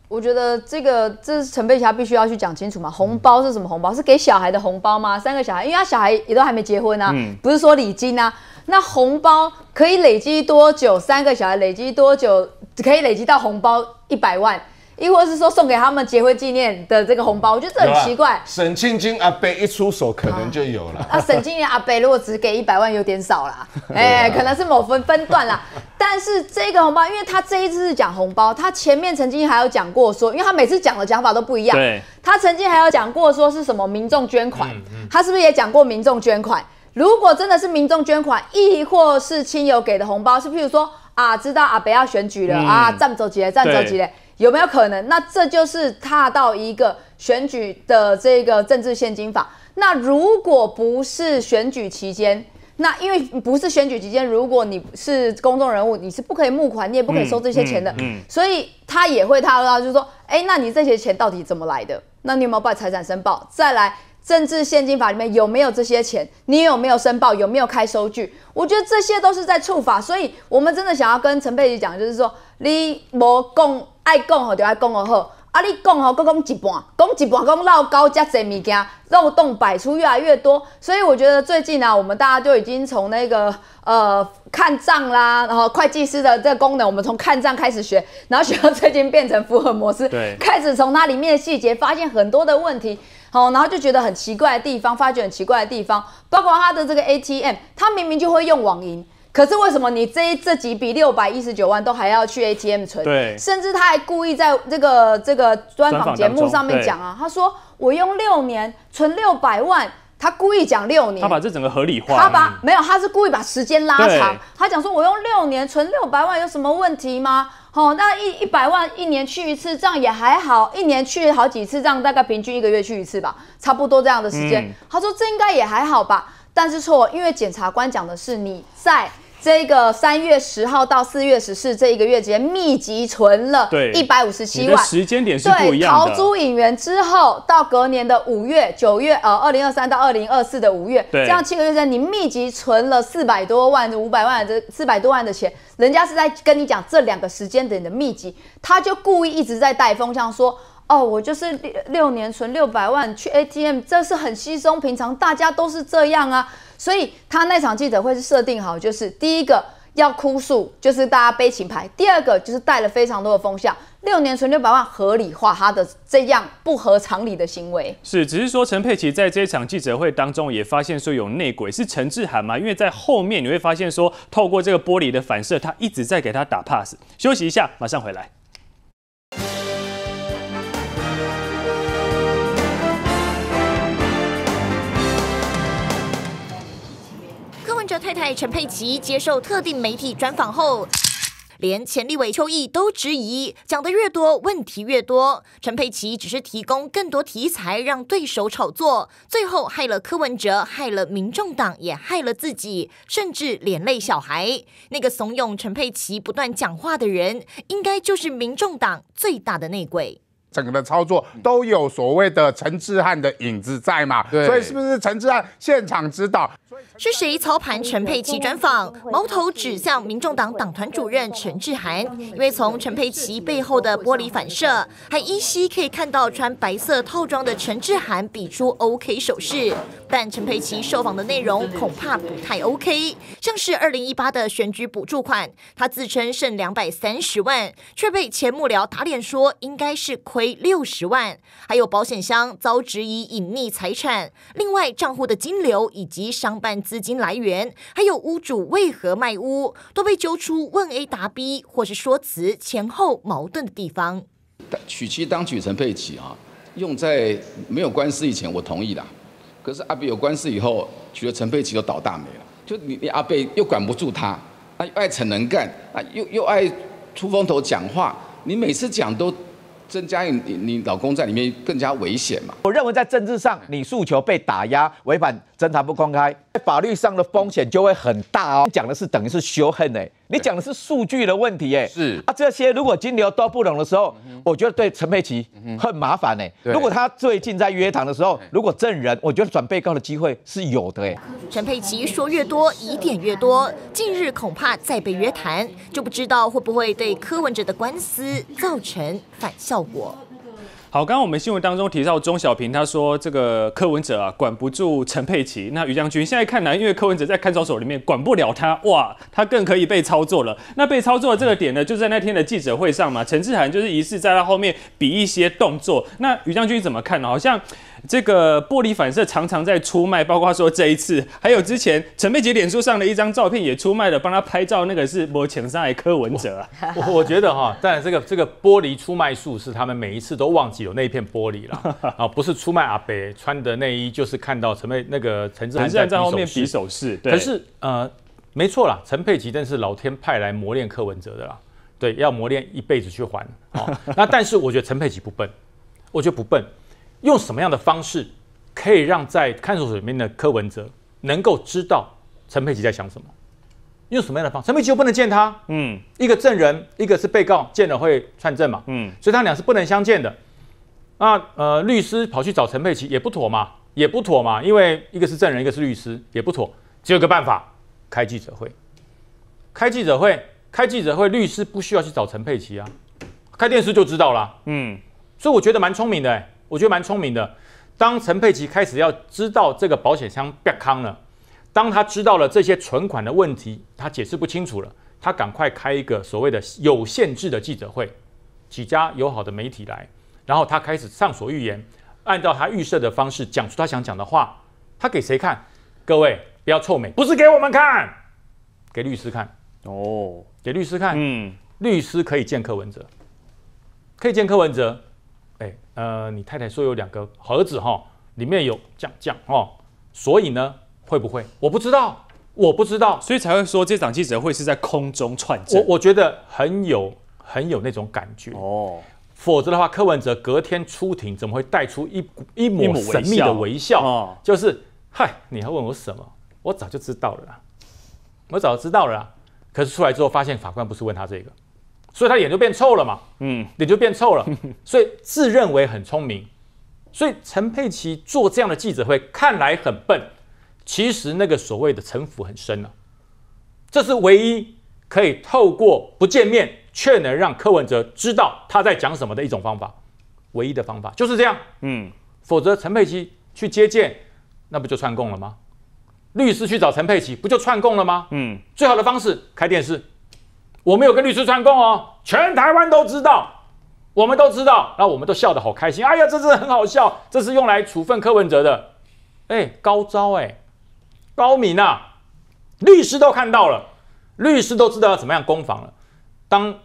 [SPEAKER 3] 我觉得这个这是陈佩霞必须要去讲清楚嘛？红包是什么红包？是给小孩的红包吗？三个小孩，因为他小孩也都还没结婚啊，不是说礼金啊。那红包可以累积多久？三个小孩累积多久可以累积到红包一百万？亦或是说送给他们结婚纪念的这个红包，我觉得这很奇怪。沈
[SPEAKER 6] 庆金阿北一出手可能就有了。啊，<laughs> 沈庆
[SPEAKER 3] 金阿北如果只给一百万有点少了，<laughs> 哎，可能是某分分段啦。<laughs> 但是这个红包，因为他这一次是讲红包，他前面曾经还有讲过说，因为他每次讲的讲法都不一样。对。他曾经还有讲过说是什么民众捐款，他是不是也讲过民众捐款？如果真的是民众捐款，亦或是亲友给的红包，是譬如说啊，知道阿北要选举了啊，站不着急嘞，站不着急嘞。有没有可能？那这就是踏到一个选举的这个政治现金法。那如果不是选举期间，那因为不是选举期间，如果你是公众人物，你是不可以募款，你也不可以收这些钱的。嗯，所以他也会踏入到，就是说，哎，那你这些钱到底怎么来的？那你有没有办财产申报？再来。政治现金法里面有没有这些钱？你有没有申报？有没有开收据？我觉得这些都是在触法，所以我们真的想要跟陈佩琪讲，就是说你无讲爱讲吼，就爱讲就好。啊，你讲吼，只讲一半，讲一半，讲老高，遮济物件漏洞百出，越来越多。所以我觉得最近啊，我们大家就已经从那个呃看账啦，然后会计师的这个功能，我们从看账开始学，然后学到最近变成福尔摩斯，对，开始从它里面的细节发现很多的问题。好，然后就觉得很奇怪的地方，发觉很奇怪的地方，包括他的这个 ATM，他明明就会用网银，可是为什么你这这几笔六百一十九万都还要去 ATM 存？对，甚至他还故意在这个这个专访节目上面讲啊，他说我用六年存六百万。他故意讲六年，他把
[SPEAKER 1] 这整个合理化。他把
[SPEAKER 3] 没有，他是故意把时间拉长。他讲说，我用六年存六百万有什么问题吗？哦，那一一百万一年去一次，这样也还好。一年去好几次，这样大概平均一个月去一次吧，差不多这样的时间。他说这应该也还好吧，但是错，因为检察官讲的是你在。这个三月十号到四月十四这一个月间密集存了对一百五十七万，时间点对逃租引援之后到隔年的五月九月呃二零二三到二零二四的五月这样七个月间你密集存了四百多万五百万这四百多万的钱，人家是在跟你讲这两个时间点的密集，他就故意一直在带风向说哦我就是六六年存六百万去 ATM 这是很稀松平常，大家都是这样啊。所以他那场记者会是设定好，就是第一个要哭诉，就是大家悲情牌；第二个就是带了非常多的风向，六年存六百万，合理化他的这样不合常理的行为。
[SPEAKER 1] 是，只是说陈佩琪在这一场记者会当中也发现说有内鬼，是陈志涵吗？因为在后面你会发现说，透过这个玻璃的反射，他一直在给他打 pass，休息一下，马上回来。
[SPEAKER 7] 太太陈佩琪接受特定媒体专访后，连钱立伟、邱毅都质疑，讲的越多，问题越多。陈佩琪只是提供更多题材让对手炒作，最后害了柯文哲，害了民众党，也害了自己，甚至连累小孩。那个怂恿陈佩琪不断讲话的人，应该就是民众党最大的内鬼。
[SPEAKER 6] 整个的操作都有所谓的陈志汉的影子在嘛？对，所以是不是陈志汉现场指导？
[SPEAKER 7] 是谁操盘陈佩琪专访？矛头指向民众党党团主任陈志涵，因为从陈佩琪背后的玻璃反射，还依稀可以看到穿白色套装的陈志涵比出 OK 手势。但陈佩琪受访的内容恐怕不太 OK，像是2018的选举补助款，他自称剩两百三十万，却被前幕僚打脸说应该是亏六十万，还有保险箱遭质疑隐匿财产，另外账户的金流以及商办。资金来源，还有屋主为何卖屋，都被揪出问 A 答 B，或是说辞前后矛盾的
[SPEAKER 6] 地方。娶妻当娶陈佩琪啊，用在没有官司以前，我同意的。可是阿贝有官司以后，娶了陈佩琪都倒大霉了。就你阿贝又管不住他，啊，爱逞能干，啊，又又爱出风头讲话。你每
[SPEAKER 8] 次讲都增加你你老公在里面更加危险嘛。我认为在政治上，你诉求被打压，违反。侦查不公开，在法律上的风险就会很大哦。讲的是等于是羞恨哎，你讲的是数据的问题哎，是啊，这些如果金流都不懂的时候，我觉得对陈佩琪很麻烦哎。如果他最近在约谈的时候，如果证人，我觉得转被告的机会是有的哎。
[SPEAKER 7] 陈佩琪说越多疑点越多，近日恐怕再被约谈，就不知道会不会对柯文哲的官司造成反效果。
[SPEAKER 1] 好，刚刚我们新闻当中提到，钟小平他说这个柯文哲啊管不住陈佩琪，那于将军现在看来，因为柯文哲在看守所里面管不了他，哇，他更可以被操作了。那被操作的这个点呢，就在那天的记者会上嘛，陈志涵就是疑似在他后面比一些动作，那于将军怎么看？呢？好像这个玻璃反射常常在出卖，包括说这一次，还有之前陈佩琪脸书上的一张照片也出卖了，帮他拍照那个是我情上还柯文哲，啊。我我觉得哈，当然这个这个玻
[SPEAKER 5] 璃出卖术是他们每一次都忘记。有那一片玻璃了 <laughs> 啊！不是出卖阿北穿的内衣，就是看到陈佩那个陈志恒在后面比手势。可是呃，没错啦，陈佩琪真是老天派来磨练柯文哲的啦。对，要磨练一辈子去还。那但是我觉得陈佩琪不笨，我觉得不笨。用什么样的方式可以让在看守所里面的柯文哲能够知道陈佩琪在想什么？用什么样的方？陈佩琪又不能见他？嗯，一个证人，一个是被告，见了会串证嘛。嗯，所以他俩是不能相见的。那呃，律师跑去找陈佩琪也不妥嘛，也不妥嘛，因为一个是证人，一个是律师，也不妥。只有个办法，开记者会，开记者会，开记者会，律师不需要去找陈佩琪啊，开电视就知道了。嗯，所以我觉得蛮聪明的，我觉得蛮聪明的。当陈佩琪开始要知道这个保险箱瘪坑了，当他知道了这些存款的问题，他解释不清楚了，他赶快开一个所谓的有限制的记者会，几家友好的媒体来。然后他开始畅所欲言，按照他预设的方式讲出他想讲的话。他给谁看？各位不要臭美，不是给我们看，给律师看哦。给律师看，嗯，律师可以见柯文哲，可以见柯文哲。哎，呃，你太太说有两个盒子哈，里面有酱酱哦，所以呢，会不会？我不知道，我不知道，所以才会说这场记者会是在空中串。我我觉得很有很有那种感觉哦。否则的话，柯文哲隔天出庭，怎么会带出一一抹神秘的微笑？就是，嗨，你还问我什么？我早就知道了，我早就知道了。可是出来之后发现法官不是问他这个，所以他脸就变臭了嘛。嗯，脸就变臭了，<laughs> 所以自认为很聪明。所以陈佩琪做这样的记者会，看来很笨，其实那个所谓的城府很深了。这是唯一可以透过不见面。却能让柯文哲知道他在讲什么的一种方法，唯一的方法就是这样。嗯，否则陈佩琪去接见，那不就串供了吗？律师去找陈佩琪，不就串供了吗？嗯，最好的方式开电视，我没有跟律师串供哦，全台湾都知道，我们都知道，那我们都笑得好开心。哎呀，这是很好笑，这是用来处分柯文哲的。哎，高招哎，高明啊！律师都看到了，律师都知道要怎么样攻防了。当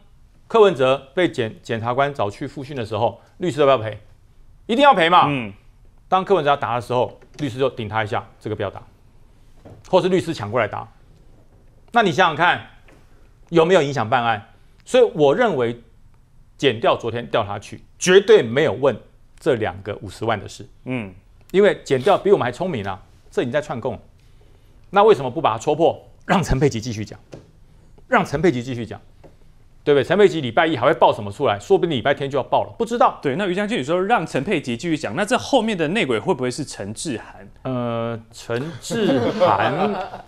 [SPEAKER 5] 柯文哲被检检察官找去复讯的时候，律师要不要赔？一定要赔嘛。嗯。当柯文哲要打的时候，律师就顶他一下，这个不要打，或是律师抢过来打。那你想想看，有没有影响办案？所以我认为，减掉昨天调他去，绝对没有问这两个五十万的事。嗯。因为减掉比我们还聪明啊，这你在串供。那为什么不把它戳破，让陈佩琪继续讲？让陈佩琪继续讲。对不对？陈佩琪礼拜一还会爆什么出来？说不定
[SPEAKER 1] 礼拜天就要爆了，不知道。对，那于将军你说让陈佩琪继续讲，那这后面的内鬼会不会是陈志涵？呃，陈志涵，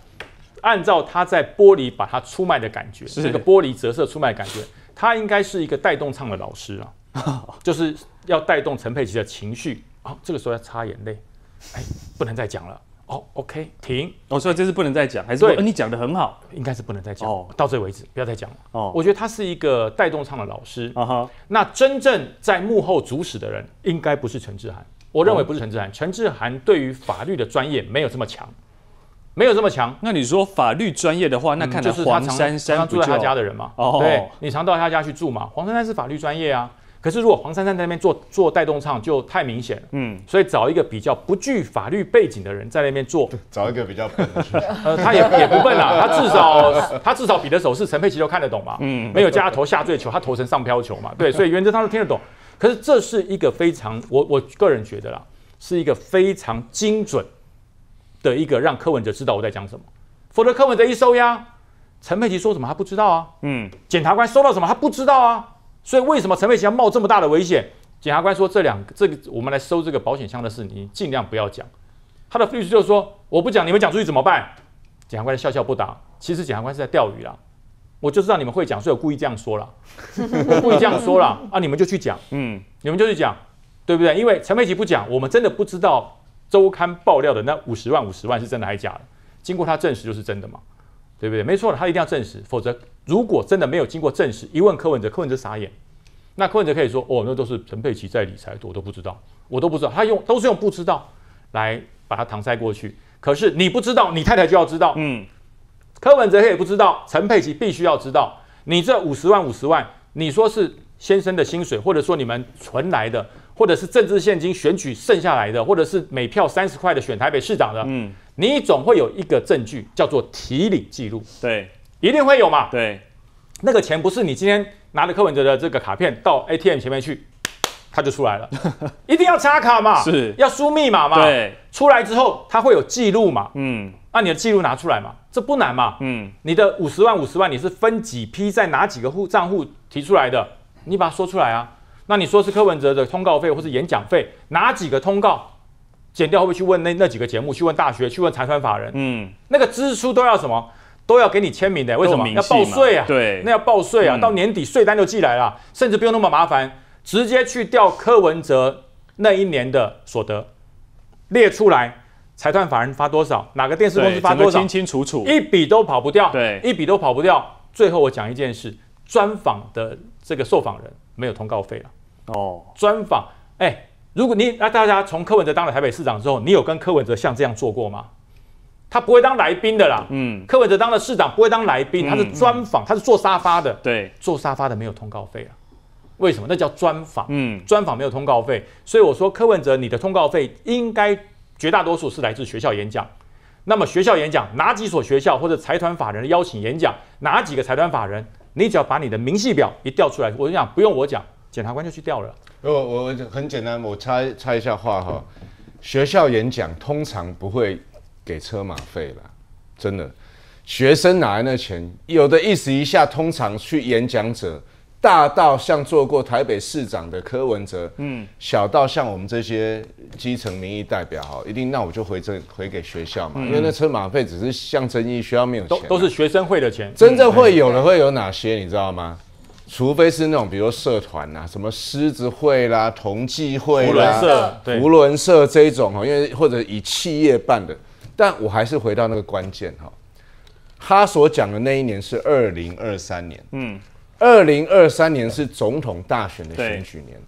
[SPEAKER 1] <laughs> 按照他在
[SPEAKER 5] 玻璃把他出卖的感觉，是这个玻璃折射出卖的感觉，他应该是一个带动唱的老师啊，<laughs> 就是要带动陈佩琪的情绪啊，这个时候要擦眼泪，哎，不能再讲了。哦，OK，停。我说这是不能再讲，还是你讲的很好，应该是不能再讲。哦，到这为止，不要再讲了。哦，我觉得他是一个带动唱的老师。啊哈，那真正在幕后主使的人，应该不是陈志涵。我认为不是陈志涵。陈志涵对于法律的专业没有这么强，没有这么强。那你说法律专业的话，那看来是黄珊珊住在他家的人嘛？哦，对，你常到他家去住嘛？黄珊珊是法律专业啊。可是，如果黄珊珊在那边做做带动唱，就太明显了。嗯，所以找一个比较不具法律背景的人在那边做，找一个比较笨。<laughs> 呃，他也也不笨啊，他至少 <laughs> 他至少比的手势，陈佩琪都看得懂嘛。嗯，没有他投下坠球，他投成上飘球嘛。对，所以原则上都听得懂。可是这是一个非常，我我个人觉得啦，是一个非常精准的一个让柯文哲知道我在讲什么，否则柯文哲一收押，陈佩琪说什么他不知道啊。嗯，检察官收到什么他不知道啊。所以为什么陈佩琪要冒这么大的危险？检察官说：“这两个，这个我们来收这个保险箱的事，你尽量不要讲。”他的律师就说：“我不讲，你们讲出去怎么办？”检察官笑笑不答。其实检察官是在钓鱼啦，我就知道你们会讲，所以我故意这样说了，我故意这样说了啊，你们就去讲，嗯，你们就去讲，对不对？因为陈佩琪不讲，我们真的不知道周刊爆料的那五十万、五十万是真的还是假的。经过他证实，就是真的嘛。对不对？没错他一定要证实，否则如果真的没有经过证实，一问柯文哲，柯文哲傻眼。那柯文哲可以说：“哦，那都是陈佩琪在理财，我都不知道，我都不知道。”他用都是用不知道来把他搪塞过去。可是你不知道，你太太就要知道。嗯，柯文哲也不知道，陈佩琪必须要知道。你这五十万、五十万，你说是先生的薪水，或者说你们存来的，或者是政治现金选举剩下来的，或者是每票三十块的选台北市长的，嗯。你总会有一个证据，叫做提领记录。对，一定会有嘛。对，那个钱不是你今天拿着柯文哲的这个卡片到 ATM 前面去，它就出来了。<laughs> 一定要插卡嘛？是，要输密码嘛？对。出来之后，它会有记录嘛？嗯。那你的记录拿出来嘛？这不难嘛？嗯。你的五十万、五十万，你是分几批在哪几个户账户提出来的？你把它说出来啊。那你说是柯文哲的通告费或是演讲费，哪几个通告？减掉会不会去问那那几个节目？去问大学？去问财团法人？嗯，那个支出都要什么？都要给你签名的？为什么要报税啊？对，那要报税啊！到年底税单就寄来了，甚至不用那么麻烦，直接去调柯文哲那一年的所得，列出来，财团法人发多少？哪个电视公司发多少？清清楚楚，一笔都跑不掉。对，一笔都跑不掉。最后我讲一件事：专访的这个受访人没有通告费了。哦，专访，哎。如果你那大家从柯文哲当了台北市长之后，你有跟柯文哲像这样做过吗？他不会当来宾的啦。嗯，柯文哲当了市长不会当来宾，他是专访，他是坐沙发的。对，坐沙发的没有通告费啊？为什么？那叫专访。嗯，专访没有通告费，所以我说柯文哲，你的通告费应该绝大多数是来自学校演讲。那么学校演讲哪几所学校或者财团法人的邀请演讲，哪几个财团法人？你只要把你的明细表一调出来，我就讲不用我讲。检
[SPEAKER 6] 察官就去掉了。我我很简单，我插插一下话哈，学校演讲通常不会给车马费了，真的。学生哪来那钱？有的意思一下，通常去演讲者，大到像做过台北市长的柯文哲，嗯，小到像我们这些基层民意代表哈，一定那我就回这回给学校嘛，因为那车马费只是象征意义，学校没有钱，都是学生会
[SPEAKER 5] 的钱。真正会有
[SPEAKER 6] 的会有哪些？你知道吗？除非是那种，比如说社团呐，什么狮子会啦、同济会啦、福伦社、福伦社这一种哈，因为或者以企业办的。但我还是回到那个关键哈，他所讲的那一年是二零二三年。嗯，二零二三年是总统大选的选举年。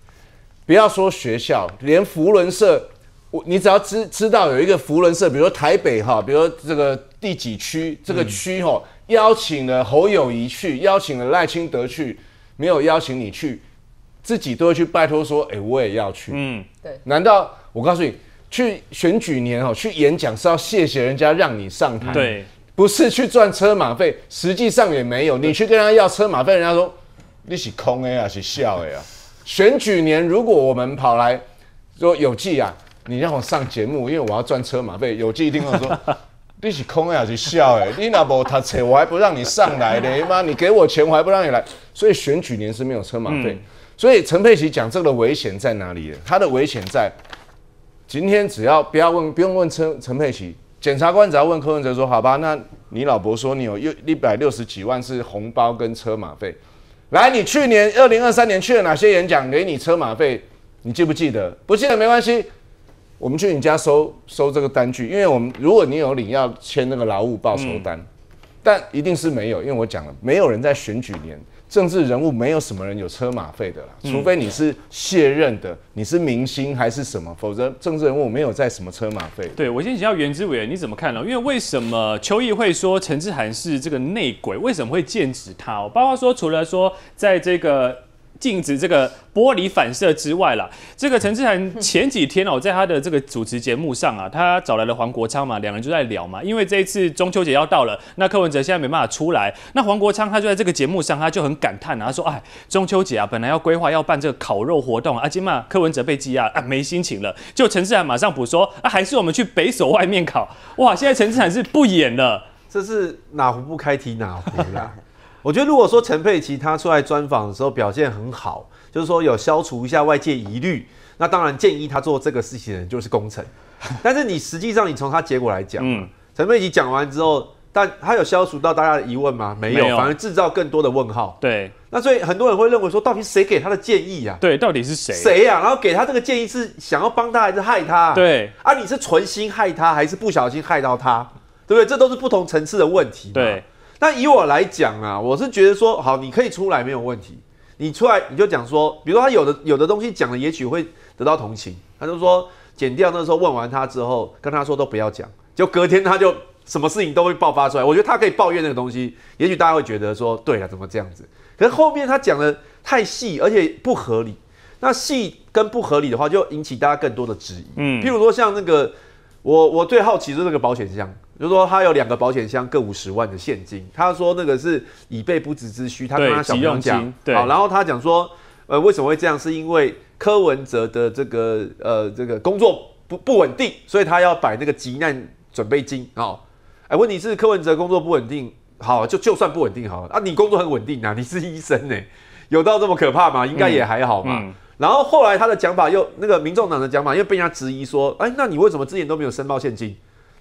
[SPEAKER 6] 不要说学校，连福伦社，我你只要知知道有一个福伦社，比如说台北哈，比如这个第几区这个区哈，邀请了侯友谊去，邀请了赖清德去。没有邀请你去，自己都会去拜托说：“哎，我也要去。”嗯，对。难道我告诉你，去选举年哦，去演讲是要谢谢人家让你上台，对，不是去赚车马费，实际上也没有。你去跟人家要车马费，人家说你是空的还是笑的啊？选举年，如果我们跑来说有记啊，你让我上节目，因为我要赚车马费。有记，定我说。你是空还是笑哎，<laughs> 你那不他车，我还不让你上来呢！妈，你给我钱，我还不让你来。所以选举年是没有车马费。所以陈佩琪讲这个危险在哪里？他的危险在今天，只要不要问，不用问陈陈佩琪，检察官只要问柯文哲说：“好吧，那你老婆说你有一一百六十几万是红包跟车马费，来，你去年二零二三年去了哪些演讲，给你车马费，你记不记得？不记得没关系。”我们去你家收收这个单据，因为我们如果你有领要签那个劳务报酬单，但一定是没有，因为我讲了，没有人在选举年政治人物没有什么人有车马费的啦，除非你是卸任的，你是明星还是什么，否则政治人物没有在什么车马
[SPEAKER 1] 费。对我先请教袁志伟，你怎么看呢？因为为什么邱毅会说陈志涵是这个内鬼？为什么会剑指他？包括说除了说在这个。禁止这个玻璃反射之外了。这个陈志涵前几天哦，我在他的这个主持节目上啊，他找来了黄国昌嘛，两人就在聊嘛。因为这一次中秋节要到了，那柯文哲现在没办法出来，那黄国昌他就在这个节目上，他就很感叹啊，他说：“哎，中秋节啊，本来要规划要办这个烤肉活动啊，今嘛柯文哲被羁押啊，没心情了。”就陈志涵马上补说：“啊，还是我们
[SPEAKER 8] 去北所外面烤。”哇，现在陈志涵是不演了，这是哪壶不开提哪壶了。我觉得，如果说陈佩琪她出来专访的时候表现很好，就是说有消除一下外界疑虑，那当然建议他做这个事情的人就是工程。但是你实际上，你从他结果来讲，嗯，陈佩琪讲完之后，但他有消除到大家的疑问吗？没有，反而制造更多的问号。对。那所以很多人会认为说，到底谁给他的建议啊？
[SPEAKER 1] 对，到底是谁？谁
[SPEAKER 8] 呀？然后给他这个建议是想要帮他还是害他？对。啊，你是存心害他还是不小心害到他？对不对？这都是不同层次的问题。对。那以我来讲啊，我是觉得说，好，你可以出来没有问题。你出来你就讲说，比如说他有的有的东西讲了，也许会得到同情。他就说，剪掉那时候问完他之后，跟他说都不要讲，就隔天他就什么事情都会爆发出来。我觉得他可以抱怨那个东西，也许大家会觉得说，对啊，怎么这样子？可是后面他讲的太细，而且不合理。那细跟不合理的话，就引起大家更多的质疑。嗯，譬如说像那个，我我最好奇就是那个保险箱。就说他有两个保险箱，各五十万的现金。他说那个是以备不时之需，他跟他小朋友讲。好，然后他讲说，呃，为什么会这样？是因为柯文哲的这个呃这个工作不不稳定，所以他要摆那个急难准备金。哦，哎，问题是柯文哲工作不稳定，好就就算不稳定好了啊，你工作很稳定啊，你是医生呢，有到这么可怕吗？应该也还好嘛。然后后来他的讲法又那个民众党的讲法，因被人家质疑说，哎，那你为什么之前都没有申报现金？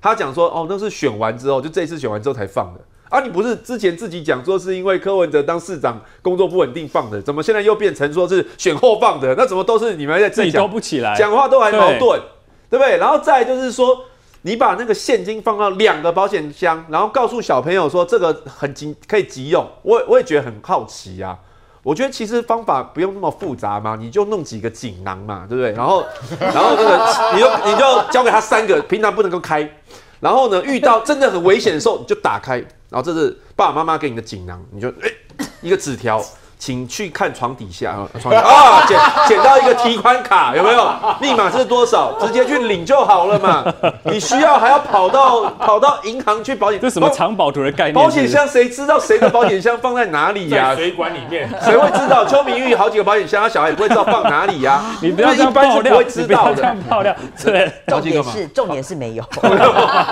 [SPEAKER 8] 他讲说，哦，那是选完之后，就这一次选完之后才放的啊！你不是之前自己讲说，是因为柯文哲当市长工作不稳定放的，怎么现在又变成说是选后放的？那怎么都是你们在自己都不起来讲话都还矛盾，对不对？然后再就是说，你把那个现金放到两个保险箱，然后告诉小朋友说这个很急可以急用，我我也觉得很好奇啊。我觉得其实方法不用那么复杂嘛，你就弄几个锦囊嘛，对不对？然后，<laughs> 然后这个你就你就交给他三个，平常不能够开，然后呢，遇到真的很危险的时候你就打开，然后这是爸爸妈妈给你的锦囊，你就哎一个纸条。请去看床底下啊！床底下 <laughs> 啊，捡捡到一个提款卡，有没有？密码是多少？直接去领就好了嘛。<laughs> 你需要还要跑到跑到银行去保险？这什么藏宝图的概念？保险箱谁知道谁的保险箱放在哪里呀？水管里面谁会知道？邱明玉好几个保险箱，小孩也不会知道放哪里呀。<laughs> 你不要这样漂亮，漂亮对。重点是重点是没有，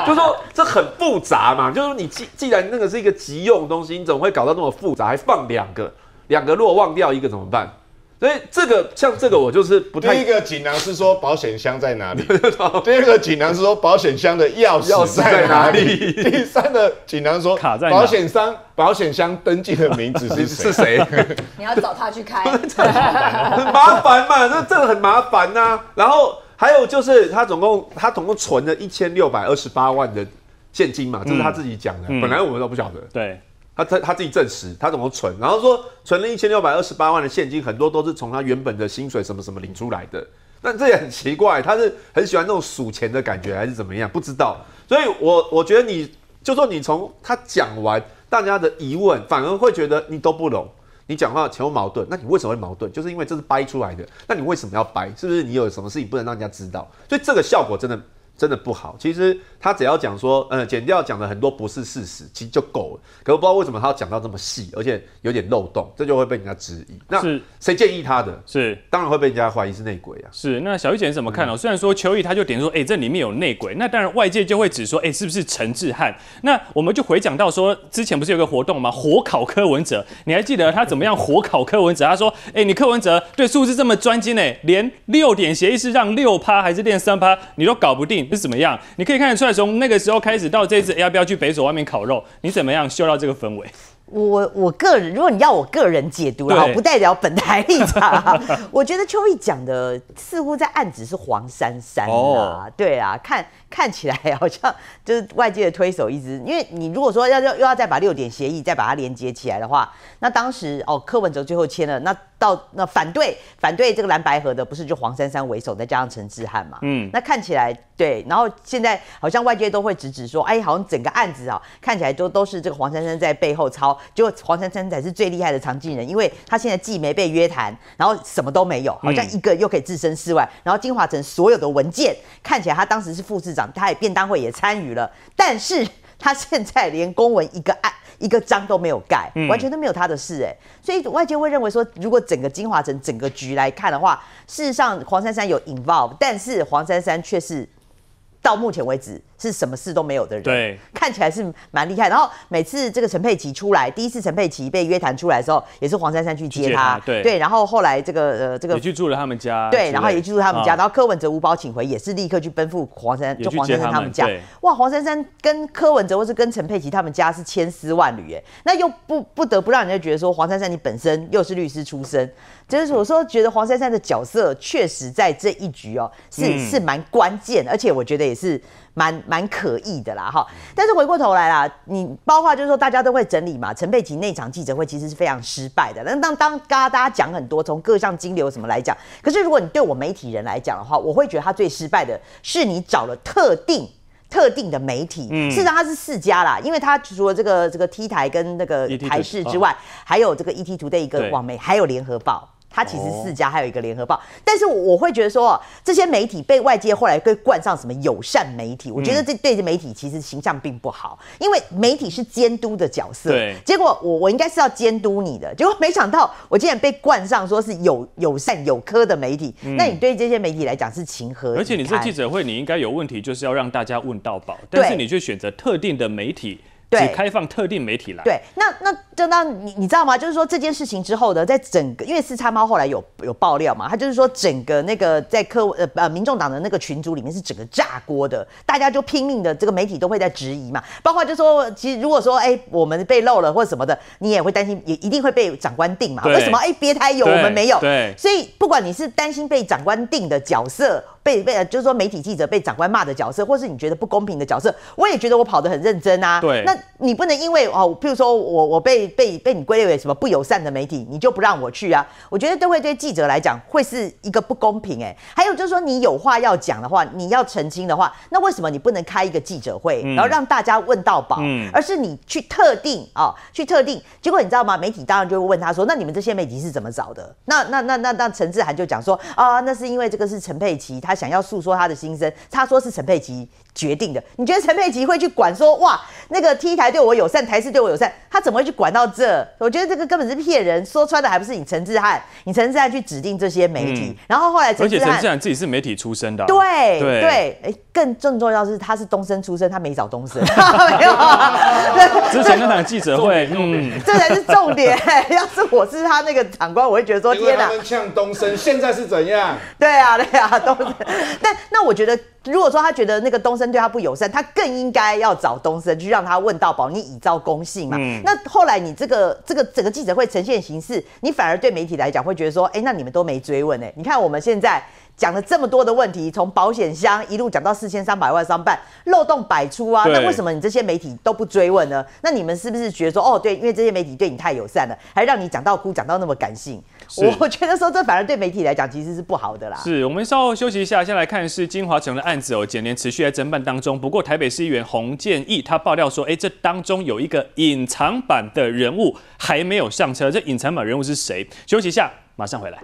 [SPEAKER 8] 就是说这很复杂嘛。就是你既既然那个是一个急用东西，你怎么会搞到那么复杂，还放两个？两个落忘掉一个怎么办？所以这个像这个我就是不太。第一
[SPEAKER 6] 个锦囊是说保险箱在哪里？
[SPEAKER 8] <laughs> 第二个锦囊是说
[SPEAKER 6] 保险箱的钥匙在哪里？<laughs> 第三个锦囊说保险箱保
[SPEAKER 8] 险箱登记的名字是是谁？
[SPEAKER 3] <laughs> 你要找他去开，麻
[SPEAKER 8] 烦嘛？这这个很麻烦呐。然后还有就是他总共他总共存了一千六百二十八万的现金嘛，这是他自己讲的，本来我们都不晓得。对。他他自己证实他怎么存，然后说存了一千六百二十八万的现金，很多都是从他原本的薪水什么什么领出来的。那这也很奇怪，他是很喜欢那种数钱的感觉，还是怎么样？不知道。所以，我我觉得你就说你从他讲完，大家的疑问反而会觉得你都不懂，你讲话前后矛盾。那你为什么会矛盾？就是因为这是掰出来的。那你为什么要掰？是不是你有什么事情不能让人家知道？所以这个效果真的。真的不好。其实他只要讲说，呃，剪掉讲了很多不是事实，其实就够了。可我不知道为什么他要讲到这么细，而且有点漏洞，这就会被人家质疑。那是谁建议他的？是，当然会被人家怀疑是内鬼啊。是，那小玉姐怎么看呢？虽然说秋毅他
[SPEAKER 1] 就点说，哎，这里面有内鬼。那当然外界就会指说，哎，是不是陈志汉？那我们就回讲到说，之前不是有个活动吗？火烤柯文哲，你还记得他怎么样火烤柯文哲？他说，哎，你柯文哲对数字这么专精呢，连六点协议是让六趴还是练三趴，你都搞不定。是怎么样？你可以看得出来，从那个时候开始到这次要不要去北所外面烤肉，你怎么样嗅到这个氛围？
[SPEAKER 4] 我我个人，如果你要我个人解读然话，不代表本台立场。<laughs> 我觉得秋意讲的似乎在暗指是黄珊珊啊，对啊，看看起来好像就是外界的推手一直，因为你如果说要要又要再把六点协议再把它连接起来的话，那当时哦柯文哲最后签了那。到那反对反对这个蓝白合的，不是就黄珊珊为首，再加上陈志汉嘛。嗯，那看起来对，然后现在好像外界都会直指说，哎，好像整个案子啊，看起来都都是这个黄珊珊在背后操，结果黄珊珊才是最厉害的常进人，因为他现在既没被约谈，然后什么都没有，好像一个又可以置身事外。然后金华城所有的文件看起来他当时是副市长，他也便当会也参与了，但是他现在连公文一个案。一个章都没有盖，完全都没有他的事哎，所以外界会认为说，如果整个金华城整个局来看的话，事实上黄珊珊有 involve，但是黄珊珊却是到目前为止。是什么事都没有的人，对，看起来是蛮厉害。然后每次这个陈佩琪出来，第一次陈佩琪被约谈出来的时候，也是黄珊珊去接她，对，然后后来这个呃这个也去
[SPEAKER 1] 住了他们家，对，然后也去住他们家，然
[SPEAKER 4] 后柯文哲无包请回也是立刻去奔赴黄珊珊，就黄珊珊他们家，哇，黄珊珊跟柯文哲或是跟陈佩琪他们家是千丝万缕，哎，那又不不得不让人家觉得说，黄珊珊你本身又是律师出身，就是我说觉得黄珊珊的角色确实在这一局哦，是是蛮关键，而且我觉得也是蛮。蛮可疑的啦，哈！但是回过头来啦，你包括就是说，大家都会整理嘛。陈佩琪那场记者会其实是非常失败的。当当当，刚大家讲很多，从各项金流什么来讲。可是如果你对我媒体人来讲的话，我会觉得他最失败的是你找了特定特定的媒体。嗯，事实上他是四家啦，因为他除了这个这个 T 台跟那个台视之外，还有这个 ETtoday 一个网媒，还有联合报。它其实四家，还有一个联合报，但是我会觉得说，这些媒体被外界后来被冠上什么友善媒体，我觉得这对媒体其实形象并不好，因为媒体是监督的角色。对，结果我我应该是要监督你的，结果没想到我竟然被冠上说是有友善有科的媒体，那你对这些媒体来讲是情何？而且你是记
[SPEAKER 1] 者会，你应该有问题就是要让大家问到宝，但是你却选择特定的媒体。只开放特定媒体来。对，
[SPEAKER 4] 那那就当你你知道吗？就是说这件事情之后呢，在整个因为四叉猫后来有有爆料嘛，他就是说整个那个在科呃呃民众党的那个群组里面是整个炸锅的，大家就拼命的这个媒体都会在质疑嘛，包括就说其实如果说哎我们被漏了或什么的，你也会担心，也一定会被长官定嘛？为什么？哎，别台有我们没有？对，所以不管你是担心被长官定的角色。被被就是说媒体记者被长官骂的角色，或是你觉得不公平的角色，我也觉得我跑得很认真啊。对，那你不能因为哦，譬如说我我被被被你归类为什么不友善的媒体，你就不让我去啊？我觉得都会对记者来讲会是一个不公平哎。还有就是说你有话要讲的话，你要澄清的话，那为什么你不能开一个记者会，然后让大家问到宝，而是你去特定啊，去特定，结果你知道吗？媒体当然就会问他说，那你们这些媒体是怎么找的？那那那那那陈志涵就讲说啊，那是因为这个是陈佩琪他。他想要诉说他的心声，他说是陈佩琪决定的。你觉得陈佩琪会去管说哇？那个 T 台对我友善，台视对我友善，他怎么会去管到这？我觉得这个根本是骗人，说穿的还不是你陈志汉，你陈志汉去指定这些媒体。然后后来，而且陈志汉
[SPEAKER 1] 自己是媒体出身的，对对，
[SPEAKER 4] 哎，更更重要是他是东升出身，他没找东升，<laughs> 没有。之前那场
[SPEAKER 1] 记者会，<laughs> 嗯，
[SPEAKER 4] 这才是重点。<laughs> 要是我是他那个长官，我会觉得说，天哪，呛东升现在是怎样？对啊，对啊，东。<laughs> 但那我觉得，如果说他觉得那个东升对他不友善，他更应该要找东升去让他问到保你以昭公信嘛。那后来你这个这个整个记者会呈现形式，你反而对媒体来讲会觉得说，哎，那你们都没追问哎。你看我们现在讲了这么多的问题，从保险箱一路讲到四千三百万商办，漏洞百出啊。那为什么你这些媒体都不追问呢？那你们是不是觉得说，哦对，因为这些媒体对你太友善了，还让你讲到哭，讲到那么感性？我觉得说这反而对媒体来讲其实是不好的啦。
[SPEAKER 1] 是我们稍后休息一下，先来看是金华城的案子哦，检联持续在侦办当中。不过台北市议员洪建义他爆料说，哎，这当中有一个隐藏版的人物还没有上车。这隐藏版人物是谁？休息一下，马上回来。